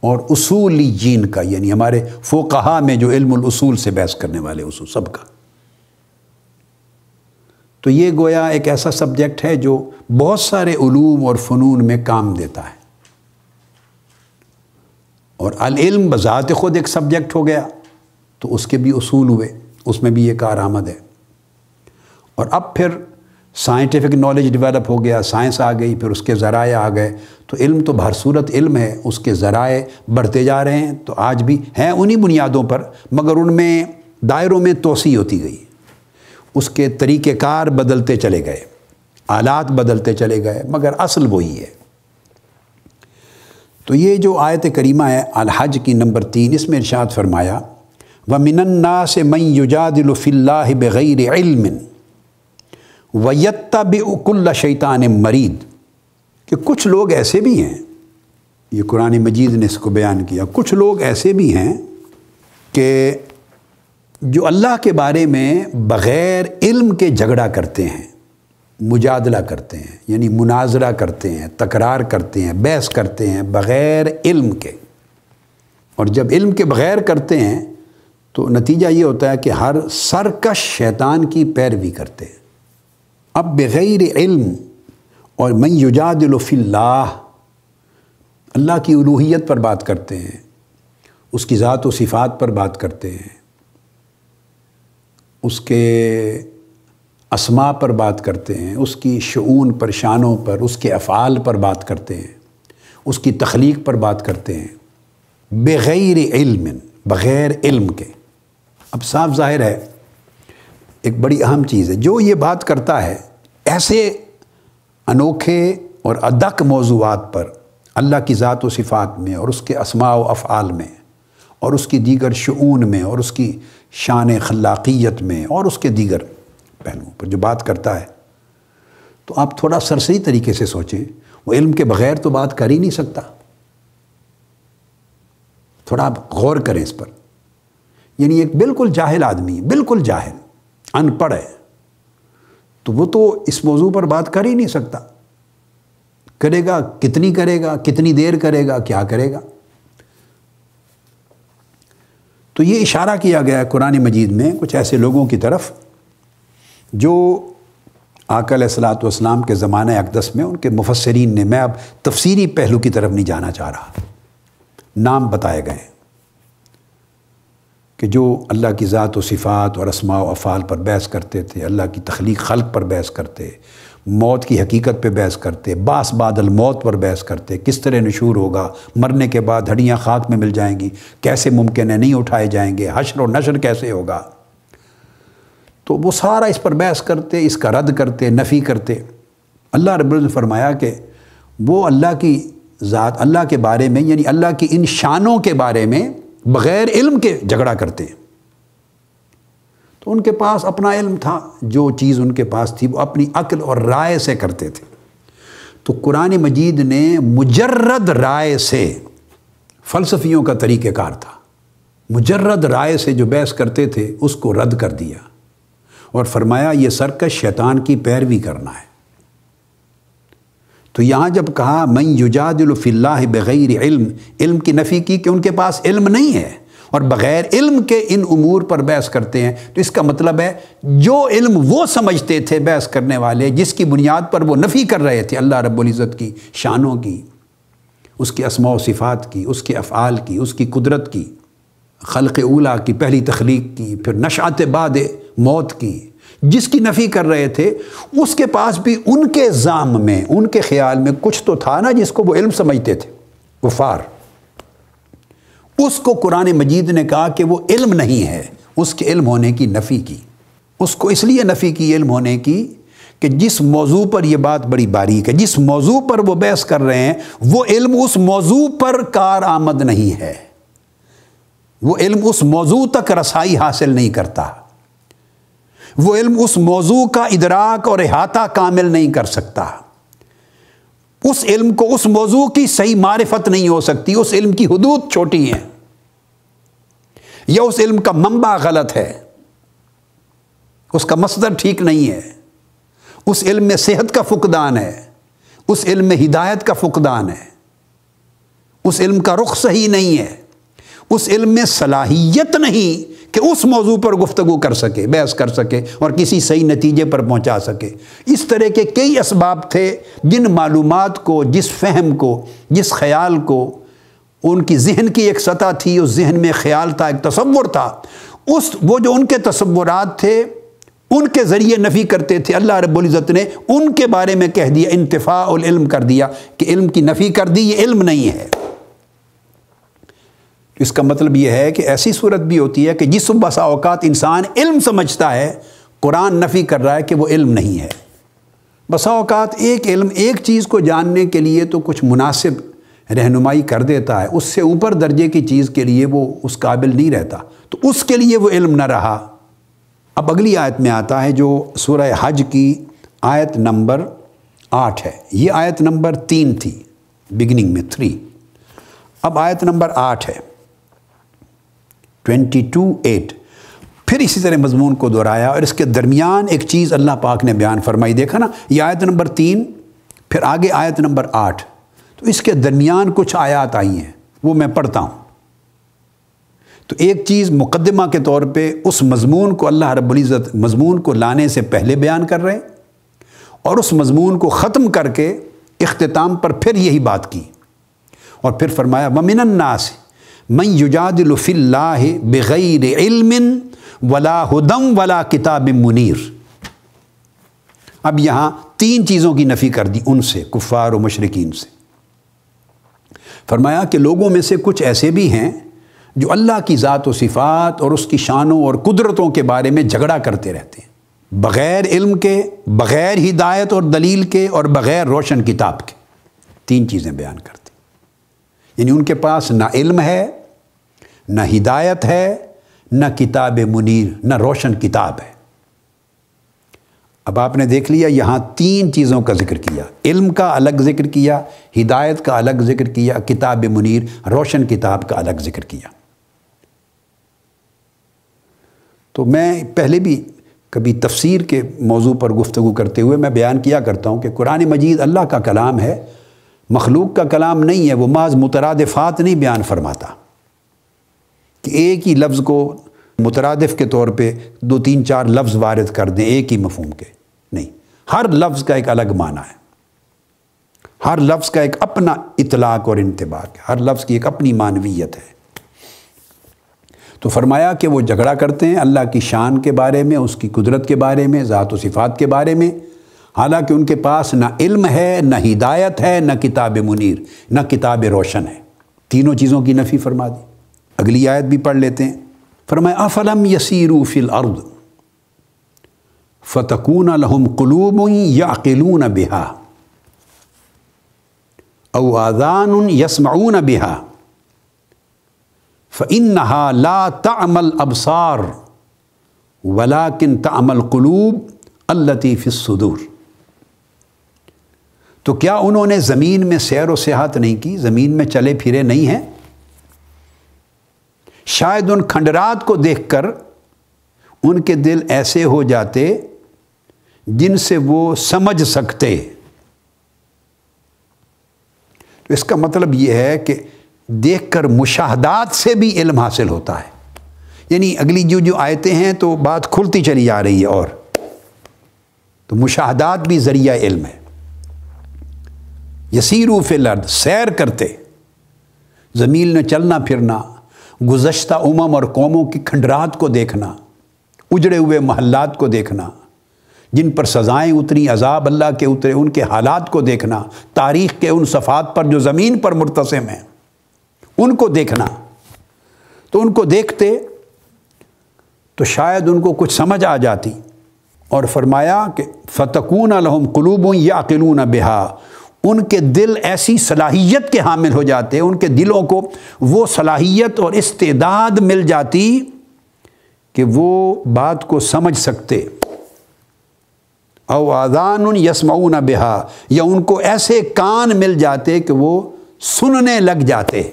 और उसूली जीन का यानी हमारे फ़ोकहा में जो इल्मसूल से बहस करने वाले उसूल सब का तो ये गोया एक ऐसा सब्जेक्ट है जो बहुत सारे ूम और फ़नून में काम देता है और अल बज़ात ख़ुद एक सब्जेक्ट हो गया तो उसके भी उसूल हुए उसमें भी एक आमद है और अब फिर साइंटिफिक नॉलेज डेवलप हो गया साइंस आ गई फिर उसके ज़राए आ गए तो इल्म तो भरसूरत इल्म है उसके ज़राए बढ़ते जा रहे हैं तो आज भी हैं उन्हीं बुनियादों पर मगर उनमें दायरों में तोसी होती गई उसके तरीक़ेकार बदलते चले गए आलात बदलते चले गए मगर असल वही है तो ये जो आयत करीमा है अलहज की नंबर तीन इसमें इर्शाद फरमाया व मिनन्ना से मई युजादिलफ़िल्ला बैर इल्मिन वैत्ता बेकुल्ला शैतान मरीद कि कुछ लोग ऐसे भी हैं ये कुरान मजीद ने इसको बयान किया कुछ लोग ऐसे भी हैं कि जो अल्लाह के बारे में बग़ैर इल्म के झगड़ा करते हैं मुजादला करते हैं यानी मुनाजरा करते हैं तकरार करते हैं बहस करते हैं बग़ैर इल्म के और जब इल्म के बग़ैर करते हैं तो नतीजा ये होता है कि हर सरकश शैतान की पैरवी करते हैं अब बग़ैर इल्म और मैं युजादिल्ला अल्लाह की उलूहियत पर बात करते हैं उसकी ज़ात सिफ़ात पर बात करते हैं उसके असमा पर बात करते हैं उसकी शून पर शानों पर उसके अफ़ाल पर बात करते हैं उसकी तख्लीक पर बात करते हैं बग़ैर इल्म बग़ैर इल्म के अब साफ ज़ाहिर है एक बड़ी अहम चीज़ है जो ये बात करता है ऐसे अनोखे और अदक मौजूद पर अल्लाह की ज़ात व सिफ़ात में और उसके असमा व अफ़ाल में और उसकी दीगर शून में और उसकी शान खलाक़ियत में और उसके दीगर पहलुओं पर जो बात करता है तो आप थोड़ा सरसरी तरीके से सोचें वो इल्म के बग़ैर तो बात कर ही नहीं सकता थोड़ा आप गौर करें इस पर यानी एक बिल्कुल जाहिल आदमी बिल्कुल जाहिल अनपढ़ है तो वो तो इस मौजू पर बात कर ही नहीं सकता करेगा कितनी करेगा कितनी देर करेगा क्या करेगा तो ये इशारा किया गया है कुरान मजीद में कुछ ऐसे लोगों की तरफ जो आकल असलात वाम के ज़माने अकदस में उनके मुफसरीन ने मैं अब तफसीरी पहलू की तरफ नहीं जाना चाह रहा नाम बताए गए कि जो अल्लाह की ज़ात सिफ़ात और असमा अफ़ाल पर बहस करते थे अल्लाह की तख्लीक खल्क पर बहस करते मौत की हकीकत पे बहस करते बास बादल मौत पर बहस करते किस तरह नशूर होगा मरने के बाद हड्डियाँ खाक में मिल जाएंगी कैसे मुमकिन है नहीं उठाए जाएंगे हशर और नशर कैसे होगा तो वो सारा इस पर बहस करते इसका रद्द करते नफ़ी करते अल्लाह रब फरमाया कि वो अल्लाह की ज़ात अल्लाह के बारे में यानी अल्लाह की इन शानों के बारे में बगैर इल्म के झगड़ा करते हैं तो उनके पास अपना इल्म था जो चीज़ उनके पास थी वो अपनी अक्ल और राय से करते थे तो कुरान मजीद ने मुजर्रद राय से फ़लसफ़ियों का तरीक़ार था मुजर्रद राय से जो बहस करते थे उसको रद्द कर दिया और फरमाया ये सरकश शैतान की पैरवी करना है तो यहाँ जब कहा मैं युजादिलफ़िल्ला बग़ैर इल्म इल्म की नफ़ी की कि उनके पास इल्म नहीं है और बग़ैर इल्म के इन अमूर पर बहस करते हैं तो इसका मतलब है जो इल्म वो समझते थे बहस करने वाले जिसकी बुनियाद पर वो नफ़ी कर रहे थे अल्लाह रब्ज़त की शानों की उसकी असमा सिफ़ात की उसके अफ़ाल की उसकी कुदरत की खलक़ उला की पहली तख्लीक की फिर नशात बाद मौत की जिसकी नफ़ी कर रहे थे उसके पास भी उनके जाम में उनके ख्याल में कुछ तो था ना जिसको वो इल्म समझते थे वफार उसको कुरान मजीद ने कहा कि वो इल्म नहीं है उसके इल्म होने की नफ़ी की उसको इसलिए नफ़ी की इल्म होने की कि जिस मौजू पर यह बात बड़ी बारीक है जिस मौजू पर वह बहस कर रहे हैं वह इल्म उस मौजू पर कार आमद नहीं है वह इल्म उस मौजू तक रसाई हासिल नहीं करता वो इल्म उस मौजू का इदराक और अहाता कामिल नहीं कर सकता उस इल्म को उस मौजू की सही मारफत नहीं हो सकती उस इल्म की हदूद छोटी है या उस इल्म का मंबा गलत है उसका मसदर ठीक नहीं है उस इल्म में सेहत का फुकदान है उस इल्म में हिदायत का फुकदान है उस इल्म का रुख सही नहीं है उस इल्म में सलाहियत नहीं कि उस मौजू पर गुफ्तु कर सके बहस कर सके और किसी सही नतीजे पर पहुँचा सके इस तरह के कई इसबाब थे जिन मालूम को जिस फहम को जिस ख्याल को उनकी जहन की एक सतह थी उस जहन में ख्याल था एक तस्वुर था उस वो जो उनके तस्वुर थे उनके ज़रिए नफ़ी करते थे अल्लाह रबुल्ज़त ने उनके बारे में कह दिया इंतफ़ा और इल्म कर दिया कि इल्म की नफ़ी कर दी ये इल्म नहीं है इसका मतलब यह है कि ऐसी सूरत भी होती है कि जिस बसा अवकात इंसान इल्म समझता है कुरान नफ़ी कर रहा है कि वो इल्म नहीं है बसा अवकात एक इल्म एक चीज़ को जानने के लिए तो कुछ मुनासिब रहनुमाई कर देता है उससे ऊपर दर्जे की चीज़ के लिए वो उस काबिल नहीं रहता तो उसके लिए वो इल्म न रहा अब अगली आयत में आता है जो सूरह हज की आयत नंबर आठ है ये आयत नंबर तीन थी बिगनिंग में थ्री अब आयत नंबर आठ है ट्वेंटी टू एट फिर इसी तरह मजमून को दोहराया और इसके दरमियान एक चीज़ अल्लाह पाक ने बयान फरमाई देखा ना ये आयत नंबर तीन फिर आगे आयत नंबर आठ तो इसके दरमियान कुछ आयात आई हैं वो मैं पढ़ता हूँ तो एक चीज़ मुकदमा के तौर पे उस मजमून को अल्लाह रबुल्ज़त मजमून को लाने से पहले बयान कर रहे और उस मजमून को ख़त्म करके अख्ताम पर फिर यही बात की और फिर फरमाया वमिनन्नास मैं युजादिलफ़िल्ला बग़ैर इल्मिन वला हदम वला किताब मुनीर अब यहाँ तीन चीज़ों की नफ़ी कर दी उनसे कुफ़ार और मशरकिन से फरमाया कि लोगों में से कुछ ऐसे भी हैं जो अल्लाह की ज़ात और सिफ़ात और उसकी शानों और कुदरतों के बारे में झगड़ा करते रहते हैं बग़ैर इल्म के बग़ैर हिदायत और दलील के और बग़ैर रोशन किताब के तीन चीज़ें बयान करते यानी उनके पास ना इल्म है ना हिदायत है ना किताब मुनीर ना रोशन किताब है अब आपने देख लिया यहाँ तीन चीज़ों का जिक्र किया इल्म का अलग जिक्र किया हिदायत का अलग जिक्र किया किताब मुनीर रोशन किताब का अलग जिक्र किया तो मैं पहले भी कभी तफसीर के मौजू पर गुफ्तगु करते हुए मैं बयान किया करता हूँ कि कुरान मजीद अल्लाह का कलाम है मखलूक का कलाम नहीं है वो महज मुतरदफ़ात नहीं बयान फरमाता कि एक ही लफ्ज़ को मुतरदफ़ के तौर पे दो तीन चार लफ्ज़ वारद कर दें एक ही मफहम के नहीं हर लफ्ज़ का एक अलग माना है हर लफ्ज़ का एक अपना इतलाक़ और इंतबाक है हर लफ्ज़ की एक अपनी मानवीयत है तो फरमाया कि वो झगड़ा करते हैं अल्लाह की शान के बारे में उसकी कुदरत के बारे में ज़ात व सिफ़ात के बारे में حالانکہ ان کے پاس نہ علم ہے نہ ہدایت ہے نہ کتاب منیر نہ کتاب روشن ہے تینوں چیزوں کی نفی فرما دی اگلی آیت بھی پڑھ لیتے ہیں فرمائے افلم يَسِيرُوا فِي الارض فَتَكُونَ لَهُمْ قلوب يَعْقِلُونَ بِهَا او آذان يَسْمَعُونَ بِهَا فَإِنَّهَا لا تعمل ابصار وَلَكِنْ تعمل قلوب اللتی فِي الصدور तो क्या उन्होंने ज़मीन में सैर व सियाहत नहीं की ज़मीन में चले फिरे नहीं हैं शायद उन खंडरात को देखकर उनके दिल ऐसे हो जाते जिनसे वो समझ सकते तो इसका मतलब ये है कि देखकर मुशाहदात से भी इल्म हासिल होता है यानी अगली जो जो आयते हैं तो बात खुलती चली जा रही है और तो मुशाहदात भी ज़रिया इल्म है यसीरू फिल अर्द सैर करते ज़मील ने चलना फिरना गुजशत उमम और कौमों की खंडरात को देखना उजड़े हुए महल्लात को देखना जिन पर सजाएं उतरी अजाब अल्लाह के उतरे उनके हालात को देखना तारीख़ के उन सफ़ात पर जो ज़मीन पर मुतसम हैं उनको देखना तो उनको देखते तो शायद उनको कुछ समझ आ जाती और फरमाया कि फ़तकून अलहम कलूब या अकिलून बिहा उनके दिल ऐसी सलाहियत के हामिल हो जाते उनके दिलों को वो सलाहियत और इस्तेदाद मिल जाती कि वो बात को समझ सकते और आदान उन न बेहा या उनको ऐसे कान मिल जाते कि वो सुनने लग जाते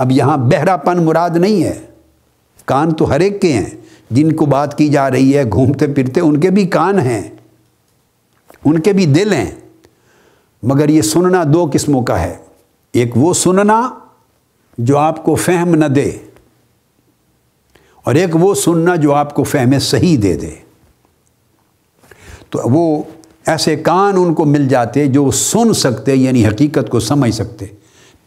अब यहाँ बहरापन मुराद नहीं है कान तो हर एक के हैं जिनको बात की जा रही है घूमते फिरते उनके भी कान हैं उनके भी दिल हैं मगर ये सुनना दो किस्मों का है एक वो सुनना जो आपको फहम न दे और एक वो सुनना जो आपको फहम सही दे दे तो वो ऐसे कान उनको मिल जाते जो सुन सकते यानी हकीकत को समझ सकते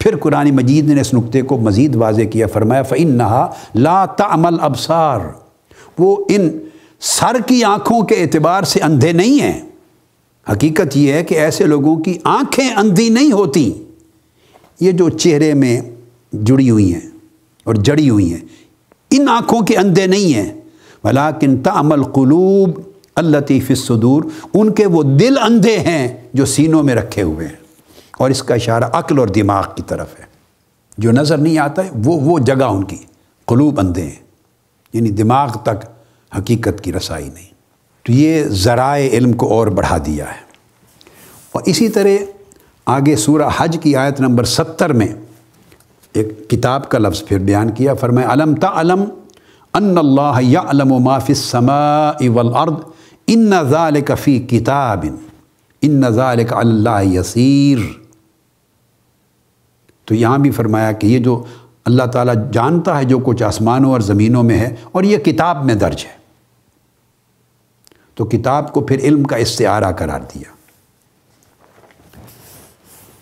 फिर कुरानी मजीद ने इस नुक्ते को मज़ीद वाजे किया फरमाया फ़िन नहा ला तमल अबसार वो इन सर की आँखों के एतबार से अंधे नहीं हैं हकीकत यह है कि ऐसे लोगों की आंखें अंधी नहीं होती ये जो चेहरे में जुड़ी हुई हैं और जड़ी हुई हैं इन आँखों के अंधे नहीं हैं वलाकिन तमल कलूब सदूर उनके वो दिल अंधे हैं जो सीनों में रखे हुए हैं और इसका इशारा अक्ल और दिमाग की तरफ है जो नज़र नहीं आता है वो वो जगह उनकी कलूब अंधे हैं यानी दिमाग तक हकीकत की रसाई नहीं तो ये ज़राए इल्म को और बढ़ा दिया है और इसी तरह आगे सूर हज की आयत नंबर सत्तर में एक किताब का लफ्ज़ फिर बयान किया फरमाए अलम तलम अन्ल्लाम माफ़िस समा अर्द इन नज़ाल कफ़ी किताबिन इन नज़ाल अल्लाह यसीर तो यहाँ भी फरमाया कि ये जो अल्लाह ताला जानता है जो कुछ आसमानों और ज़मीनों में है और ये किताब में दर्ज है तो किताब को फिर इल्म का इस्तारा करार दिया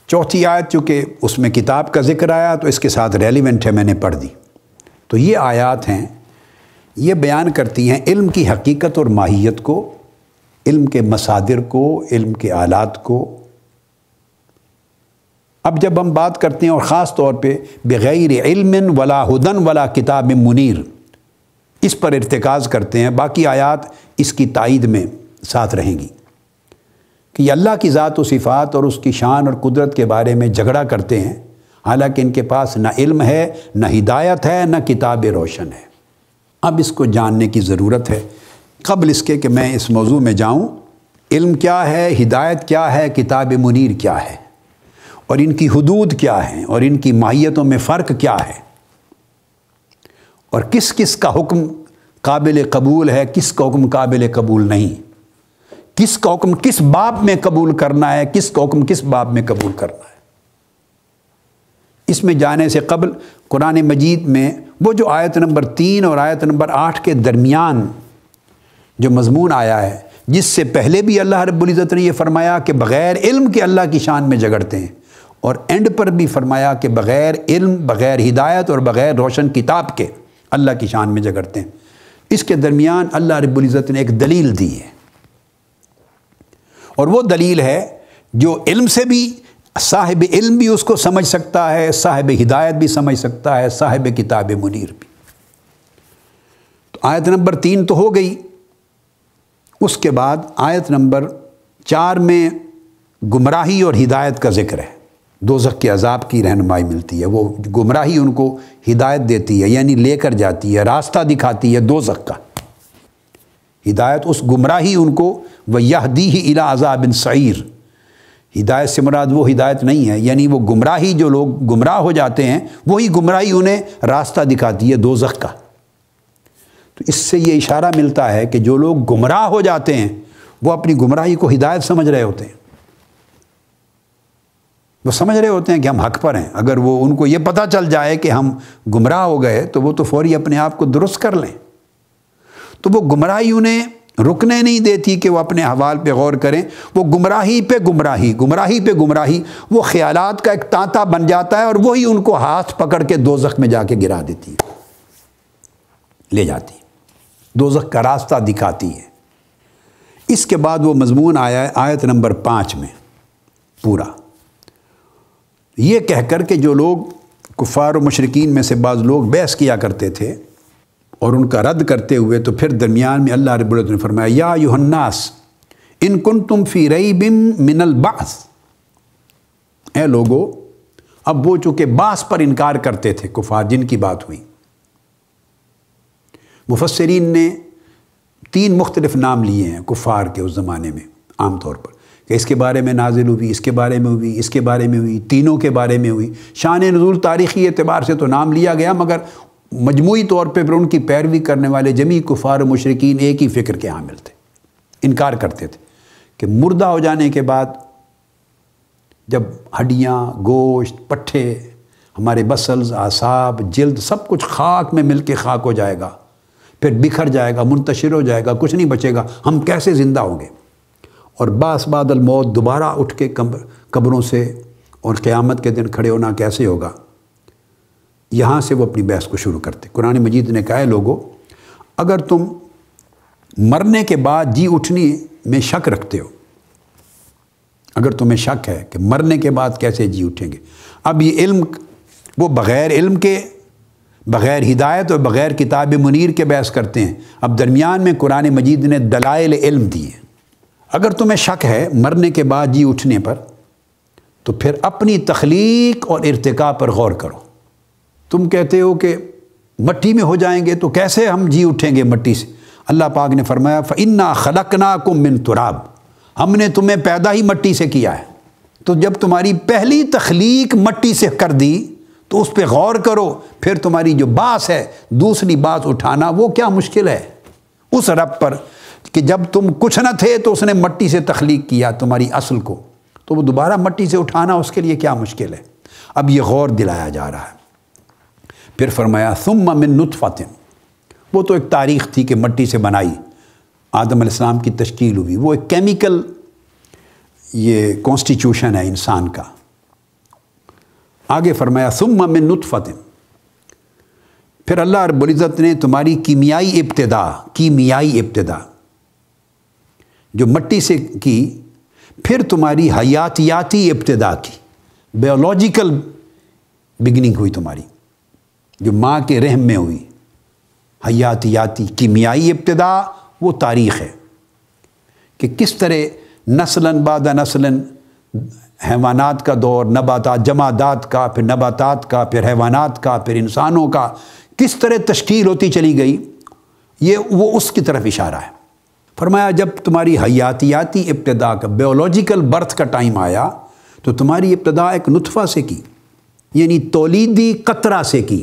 चौथी आयत चूँकि उसमें किताब का जिक्र आया तो इसके साथ रेलिवेंट है मैंने पढ़ दी तो ये आयात हैं ये बयान करती हैं इल्म की हकीकत और माहियत को इल्म के मसादिर को इल्म के आलात को अब जब हम बात करते हैं और ख़ास तौर पे बग़ैर इल्म वला हदन वला किताब मुनीर इस पर इरतकाज़ करते हैं बाकी आयात इसकी तइद में साथ रहेंगी कि अल्लाह की ज़ात वफ़ात सिफ़ात और उसकी शान और कुदरत के बारे में झगड़ा करते हैं हालांकि इनके पास ना इल्म है ना हिदायत है ना किताब रोशन है अब इसको जानने की ज़रूरत है कबल इसके कि मैं इस मौजू में जाऊँ इल्म क्या है हिदायत क्या है किताब मुनिर क्या है और इनकी हदूद क्या हैं और इनकी माहियतों में फ़र्क क्या है और किस किस का हुक्म काबिल कबूल है किस का हुक्म काबिल कबूल नहीं किस का हुक्म किस बाप में कबूल करना है किस का हुक्म किस बाप में कबूल करना है इसमें जाने से कबल कुरान मजीद में वो जो आयत नंबर तीन और आयत नंबर आठ के दरमियान जो मजमून आया है जिससे पहले भी अल्लाह रब्ज़त ने यह फरमाया कि बग़ैर इल्म के अल्लाह की शान में झगड़ते हैं और एंड पर भी फरमाया कि बग़ैर इल्म बग़ैर हिदायत और बग़ैर रोशन किताब के अल्लाह की शान में झगड़ते हैं इसके दरमियान अल्लाह रबुल्ज़त ने एक दलील दी है और वो दलील है जो इल्म से भी साहिब इल्म भी उसको समझ सकता है साहिब हिदायत भी समझ सकता है साहिब किताब मुनीर भी तो आयत नंबर तीन तो हो गई उसके बाद आयत नंबर चार में गुमराही और हिदायत का जिक्र है दोजक के अजाब की रहनमाई मिलती है वो गुमराही उनको हिदायत देती है यानी लेकर जाती है रास्ता दिखाती है दोजक का हिदायत उस गुमराही उनको व यह दी ही इला अजाबिन सईर हिदायत से मुराद वो हिदायत नहीं है यानी वो गुमराही जो लोग गुमराह हो जाते हैं वही गुमराही उन्हें रास्ता दिखाती है दोजख का तो इससे ये इशारा मिलता है कि जो लोग गुमराह हो जाते हैं वो अपनी गुमराही को हिदायत समझ रहे होते हैं वो समझ रहे होते हैं कि हम हक पर हैं अगर वो उनको ये पता चल जाए कि हम गुमराह हो गए तो वो तो फौरी अपने आप को दुरुस्त कर लें तो वो गुमराही उन्हें रुकने नहीं देती कि वो अपने हवाल पे गौर करें वो गुमराही पे गुमराही गुमराही पे गुमराही वो ख्याल का एक तांता बन जाता है और वही उनको हाथ पकड़ के दो में जाके गिरा देती है ले जाती है दो का रास्ता दिखाती है इसके बाद वो मजमून आया है आयत नंबर पाँच में पूरा ये कह कर के जो लोग कुफार मशरकिन में से बाज़ लोग बहस किया करते थे और उनका रद्द करते हुए तो फिर दरमियान में अल्लाह रबुल्ज़ ने फरमाया या युहन्नास इन कुन तुम फ़ी रई बिम मिनल बास ए लोगो अब वो चूँकि बास पर इनकार करते थे कुफार जिनकी बात हुई मुफसरीन ने तीन मुख्तलिफ नाम लिए हैं कुफार के उस ज़माने में आम तौर पर कि इसके बारे में नाजिल हुई इसके बारे में हुई इसके बारे में हुई तीनों के बारे में हुई शान नजूल तारीख़ी एतबार से तो नाम लिया गया मगर मजमू तौर पर उनकी पैरवी करने वाले जमी कुफार मशरकिन एक ही फ़िक्र के हामिल थे इनकार करते थे कि मुर्दा हो जाने के बाद जब हड्डियाँ गोश्त पट्ठे हमारे बसल्स आसाब जल्द सब कुछ खाक में मिल के खाक हो जाएगा फिर बिखर जाएगा मुंतशिर हो जाएगा कुछ नहीं बचेगा हम कैसे ज़िंदा होंगे और बास बादल मौत दोबारा उठ के कब कब्रों से और क़्यामत के दिन खड़े होना कैसे होगा यहाँ से वो अपनी बहस को शुरू करते कुरान मजीद ने कहा है लोगों अगर तुम मरने के बाद जी उठने में शक रखते हो अगर तुम्हें शक है कि मरने के बाद कैसे जी उठेंगे अब ये इल्म वो बग़ैर इल्म के बग़ैर हिदायत और बग़ैर किताब मुनीर के बहस करते हैं अब दरमियान में कुरान मजीद ने दलाइल इल्म दिए अगर तुम्हें शक है मरने के बाद जी उठने पर तो फिर अपनी तख्लीक और इरतका पर गौर करो तुम कहते हो कि मट्टी में हो जाएंगे तो कैसे हम जी उठेंगे मट्टी से अल्लाह पाक ने फरमाया फ़िन्ना खलकना को मिन तुराब हमने तुम्हें पैदा ही मट्टी से किया है तो जब तुम्हारी पहली तख्लीक मट्टी से कर दी तो उस पर गौर करो फिर तुम्हारी जो बास है दूसरी बास उठाना वो क्या मुश्किल है उस रब पर कि जब तुम कुछ न थे तो उसने मट्टी से तख्लीक किया तुम्हारी असल को तो वो दोबारा मट्टी से उठाना उसके लिए क्या मुश्किल है अब ये गौर दिलाया जा रहा है फिर फरमाया सुम मिन नुतफ़ातिन वो तो एक तारीख थी कि मट्टी से बनाई आदम इस्लाम की तश्कील हुई वो एक केमिकल ये कॉन्स्टिट्यूशन है इंसान का आगे फरमाया सुम मिन नुतफ़ातिन फिर अल्लाह रबुल्ज़त ने तुम्हारी कीमियाई इब्तदा कीमियाई इब्तदा जो मट्टी से की फिर तुम्हारी हयातियाती इब्तदा की बायोलॉजिकल बिगनिंग हुई तुम्हारी जो माँ के रहम में हुई हयातियाती कीमियाई इब्तदा वो तारीख़ है कि किस तरह नस्लन बाद नस्लन हैवानात का दौर नबाता जमादात का फिर नबातात का फिर हैवानात का फिर इंसानों का किस तरह तश्कील होती चली गई ये वो उसकी तरफ इशारा है फरमाया जब तुम्हारी हयातियाती इब्तदा का बायोलॉजिकल बर्थ का टाइम आया तो तुम्हारी इब्तदा एक नुतफ़ा से की यानी तोलीदी कतरा से की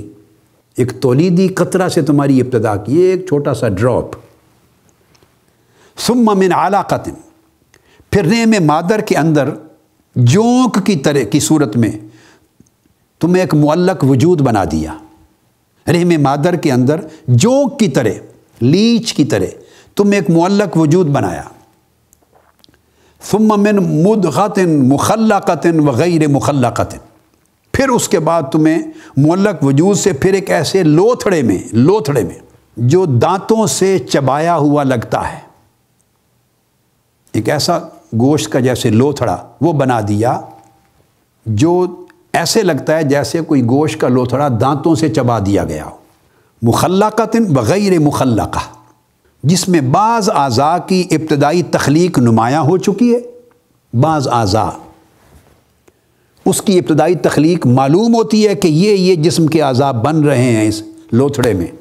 एक तोलीदी कतरा से तुम्हारी इब्तदा की एक छोटा सा ड्रॉप सुम मिन आला फिर फिरने में मादर के अंदर जोंक की तरह की सूरत में तुम्हें एक मुअल्लक वजूद बना दिया में मादर के अंदर जोंक की तरह लीच की तरह तुम एक मुल्लक वजूद बनाया सुम मिन मुदगतिन मुखलकतिन वग़ैर मुखलकतिन फिर उसके बाद तुम्हें मुल्लक वजूद से फिर एक ऐसे लोथड़े में लोथड़े में जो दांतों से चबाया हुआ लगता है एक ऐसा गोश्त का जैसे लोथड़ा वो बना दिया जो ऐसे लगता है जैसे कोई गोश्त का लोथड़ा दांतों से चबा दिया गया हो मुखलकतिन बग़ैर का जिसमें बाज़ आजा की इब्तदाई तख्लीक नुमाया हो चुकी है बाज़ आजा उसकी इब्तदाई तख्लीक मालूम होती है कि ये ये जिसम के आज़ा बन रहे हैं इस लोथड़े में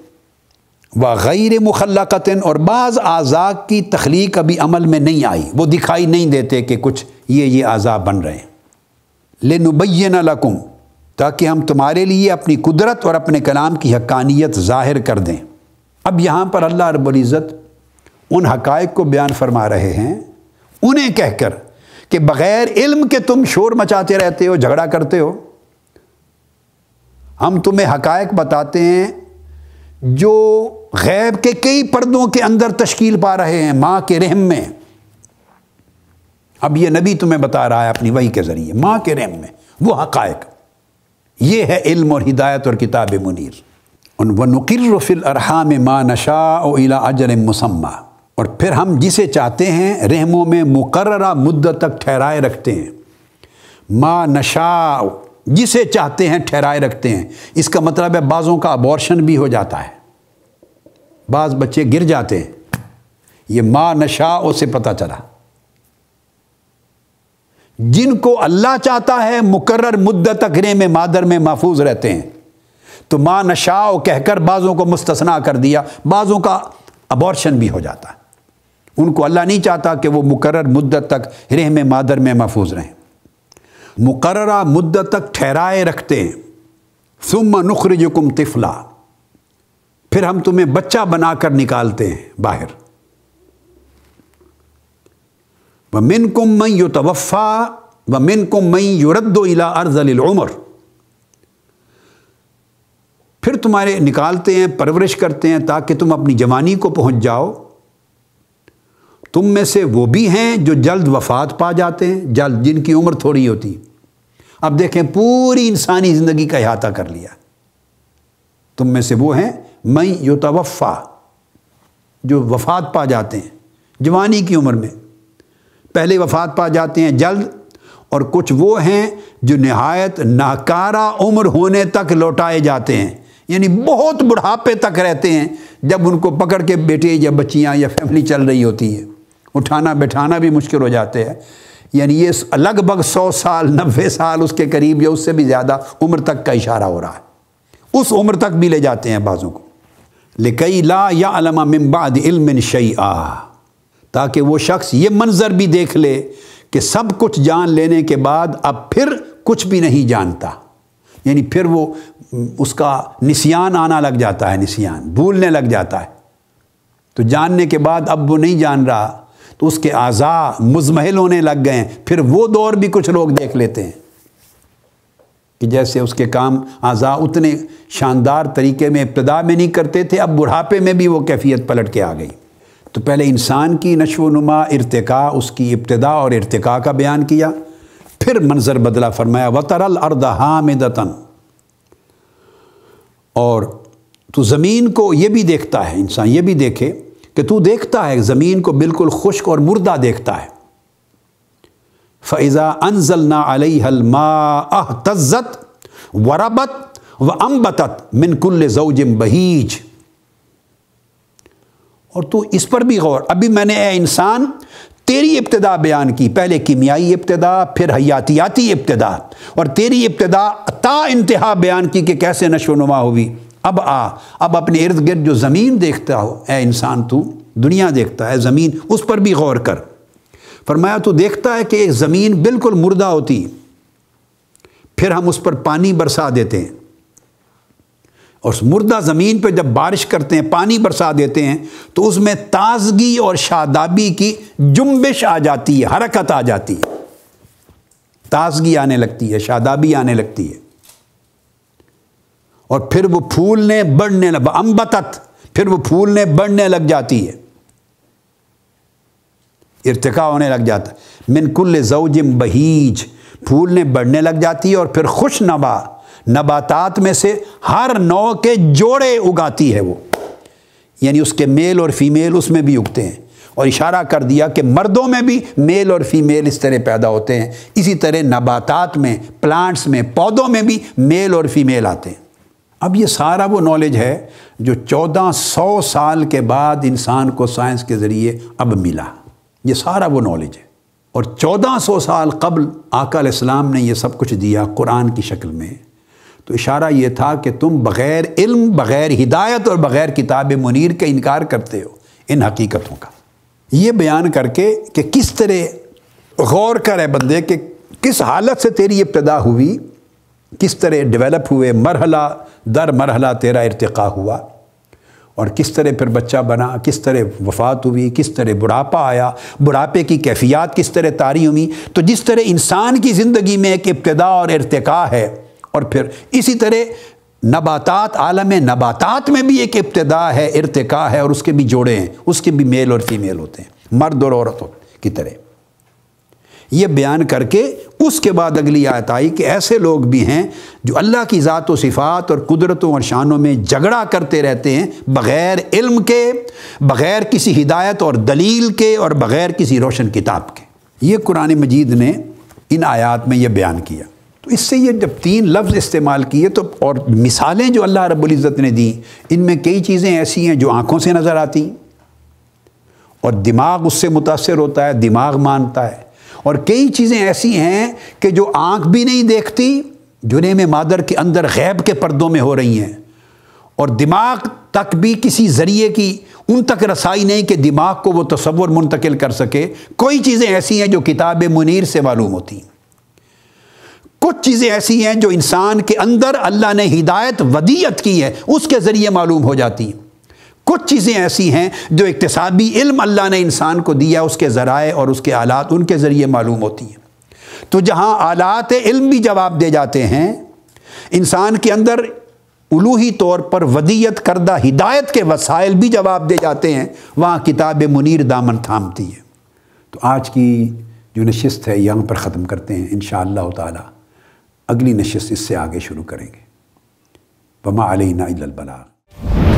व गैर मुखलकतिन और बाज़ आज़ा की तख्लीक अभी अमल में नहीं आई वो दिखाई नहीं देते कि कुछ ये ये आज़ा बन रहे हैं ले नुबैन लकूँ ताकि हम तुम्हारे लिए अपनी कुदरत और अपने कलाम की हक्कानियत ज़ाहिर कर दें अब यहाँ पर अल्लाह रबुल्ज़त उन हकायक को बयान फरमा रहे हैं उन्हें कहकर कि बग़ैर इल्म के तुम शोर मचाते रहते हो झगड़ा करते हो हम तुम्हें हकायक बताते हैं जो गैब के कई पर्दों के अंदर तश्कील पा रहे हैं माँ के रहम में अब ये नबी तुम्हें बता रहा है अपनी वही के ज़रिए माँ के रहम में वो हकायक ये है इल्म और हिदायत और किताब मुनीर व नकिरफिल में माँ नशा इला अजर मुसम्मा और फिर हम जिसे चाहते हैं रहमों में मुकर मुद्द तक ठहराए रखते हैं माँ नशा जिसे चाहते हैं ठहराए रखते हैं इसका मतलब है बाज़ों का अबॉर्शन भी हो जाता है बाज़ बच्चे गिर जाते हैं ये माँ नशा उसे पता चला जिनको अल्लाह चाहता है मुकर्र मुद्दत तक में मादर में महफूज रहते हैं तो माँ नशाओ कहकर बाज़ों को मुस्तना कर दिया बाज़ों का अबॉर्शन भी हो जाता है उनको अल्लाह नहीं चाहता कि वो मुकर मुद्दत तक रेह में मादर में महफूज रहें मुकर मुद्दत तक ठहराए रखते हैं सुम जुकुम तिफला फिर हम तुम्हें बच्चा बनाकर निकालते हैं बाहर व मिन कुम मई तवफा व मिन कुम मई युरद्दो इला अर्जल उमर फिर तुम्हारे निकालते हैं परवरिश करते हैं ताकि तुम अपनी जवानी को पहुंच जाओ तुम में से वो भी हैं जो जल्द वफात पा जाते हैं जल्द जिनकी उम्र थोड़ी होती अब देखें पूरी इंसानी ज़िंदगी का अहाता कर लिया तुम में से वो हैं मई तवफ़ा जो वफात पा जाते हैं जवानी की उम्र में पहले वफात पा जाते हैं जल्द और कुछ वो हैं जो नहायत नाकारा उम्र होने तक लौटाए जाते हैं यानी बहुत बुढ़ापे तक रहते हैं जब उनको पकड़ के बेटे या बच्चियाँ या फैमिली चल रही होती है उठाना बैठाना भी मुश्किल हो जाते हैं यानी ये लगभग सौ साल नब्बे साल उसके करीब या उससे भी ज़्यादा उम्र तक का इशारा हो रहा है उस उम्र तक भी ले जाते हैं बाज़ों को ले कई ला या अलमा मिम्बाद इल्म शई आ ताकि वो शख्स ये मंज़र भी देख ले कि सब कुछ जान लेने के बाद अब फिर कुछ भी नहीं जानता यानी फिर वो उसका निसियान आना लग जाता है निसियान भूलने लग जाता है तो जानने के बाद अब वो नहीं जान रहा तो उसके आज़ा मुजमहल होने लग गए फिर वो दौर भी कुछ लोग देख लेते हैं कि जैसे उसके काम आज़ा उतने शानदार तरीके में इब्तदा में नहीं करते थे अब बुढ़ापे में भी वो कैफियत पलट के आ गई तो पहले इंसान की नशो नुमा इरतका उसकी इब्तदा और इरतका का बयान किया फिर मंजर बदला फरमाया वतरल अर्द हामिदतन और तो ज़मीन को ये भी देखता है इंसान ये भी देखे कि तू देखता है ज़मीन को बिल्कुल खुश्क और मुर्दा देखता है फ़ैज़ा अनजलना अलई हलमा तज़त वरबत व अम्बतत मिनकुल्ल जौजम बहीज और तू इस पर भी गौर अभी मैंने ए इंसान तेरी इब्तदा बयान की पहले कीमियाई इब्तदा फिर हयातियाती इब्तदा और तेरी इब्तदा ता इंतहा बयान की कि कैसे नशोनुमा हुई अब आ अब अपने इर्द गिर्द जो ज़मीन देखता हो ए इंसान तू दुनिया देखता है ज़मीन उस पर भी गौर कर फरमाया तो देखता है कि एक ज़मीन बिल्कुल मुर्दा होती फिर हम उस पर पानी बरसा देते हैं और मुर्दा ज़मीन पर जब बारिश करते हैं पानी बरसा देते हैं तो उसमें ताजगी और शादाबी की जुम्बिश आ जाती है हरकत आ जाती है ताजगी आने लगती है शादाबी आने लगती है और फिर वो फूलने बढ़ने लग अम्बतत फिर वो फूलने बढ़ने लग जाती है इरतका होने लग जाता मिनकुल्ल जोजिम बहीज फूलने बढ़ने लग जाती है और फिर खुशनवा नबातात में से हर नौ के जोड़े उगाती है वो यानी उसके मेल और फीमेल उसमें भी उगते हैं और इशारा कर दिया कि मर्दों में भी मेल और फीमेल इस तरह पैदा होते हैं इसी तरह नबातात में प्लांट्स में पौधों में भी मेल और फीमेल आते हैं अब ये सारा वो नॉलेज है जो 1400 साल के बाद इंसान को साइंस के ज़रिए अब मिला ये सारा वो नॉलेज है और 1400 साल कबल आकाम इस्लाम ने ये सब कुछ दिया कुरान की शक्ल में तो इशारा ये था कि तुम बग़ैर इल्म बग़ैर हिदायत और बग़ैर किताब मुनीर के इनकार करते हो इन हकीकतों का ये बयान करके कि किस तरह गौर करे बंदे कि किस हालत से तेरी इब्तदा हुई किस तरह डेवलप हुए मरहला दर मरहला तेरा इरतका हुआ और किस तरह फिर बच्चा बना किस तरह वफात हुई किस तरह बुढ़ापा आया बुढ़ापे की कैफियत किस तरह तारी हुई तो जिस तरह इंसान की ज़िंदगी में एक इब्तदा और इरतका है और फिर इसी तरह नबातात आलम नबातात में भी एक इब्तदा है इरतका है और उसके भी जोड़े हैं उसके भी मेल और फीमेल होते हैं मर्द और औरतों की तरह ये बयान करके उसके बाद अगली आयत आई कि ऐसे लोग भी हैं जो अल्लाह की ज़ात व सिफ़ात और कुदरतों और शानों में झगड़ा करते रहते हैं बग़ैर इल्म के बग़ैर किसी हिदायत और दलील के और बग़ैर किसी रोशन किताब के ये कुरान मजीद ने इन आयात में यह बयान किया इससे ये जब तीन लफ्ज़ इस्तेमाल किए तो और मिसालें जो अल्लाह इज़्ज़त ने दी इनमें कई चीज़ें ऐसी हैं जो आँखों से नज़र आती और दिमाग उससे मुतासर होता है दिमाग मानता है और कई चीज़ें ऐसी हैं कि जो आँख भी नहीं देखती जुने में मादर के अंदर गैब के पर्दों में हो रही हैं और दिमाग तक भी किसी ज़रिए की उन तक रसाई नहीं कि दिमाग को वो तस्वुर मुंतकिल कर सके कोई चीज़ें ऐसी हैं जो किताब मुनीर से मालूम होती हैं कुछ चीज़ें ऐसी हैं जो इंसान के अंदर अल्लाह ने हिदायत वदीयत की है उसके ज़रिए मालूम हो जाती हैं कुछ चीज़ें ऐसी हैं जो इकतसाबी इल्म अल्लाह ने इंसान को दिया उसके ज़राए और उसके आलात उनके ज़रिए मालूम होती हैं तो जहाँ आलात इल्म भी जवाब दे जाते हैं इंसान के अंदर उलूही तौर पर वदियत करदा हिदायत के वसाइल भी जवाब दे जाते हैं वहाँ किताब मुनीर दामन थामती है तो आज की जो नशस्त है यहाँ पर ख़त्म करते हैं इन ताला अगली नशस्त इससे आगे शुरू करेंगे बमा अलना बलाग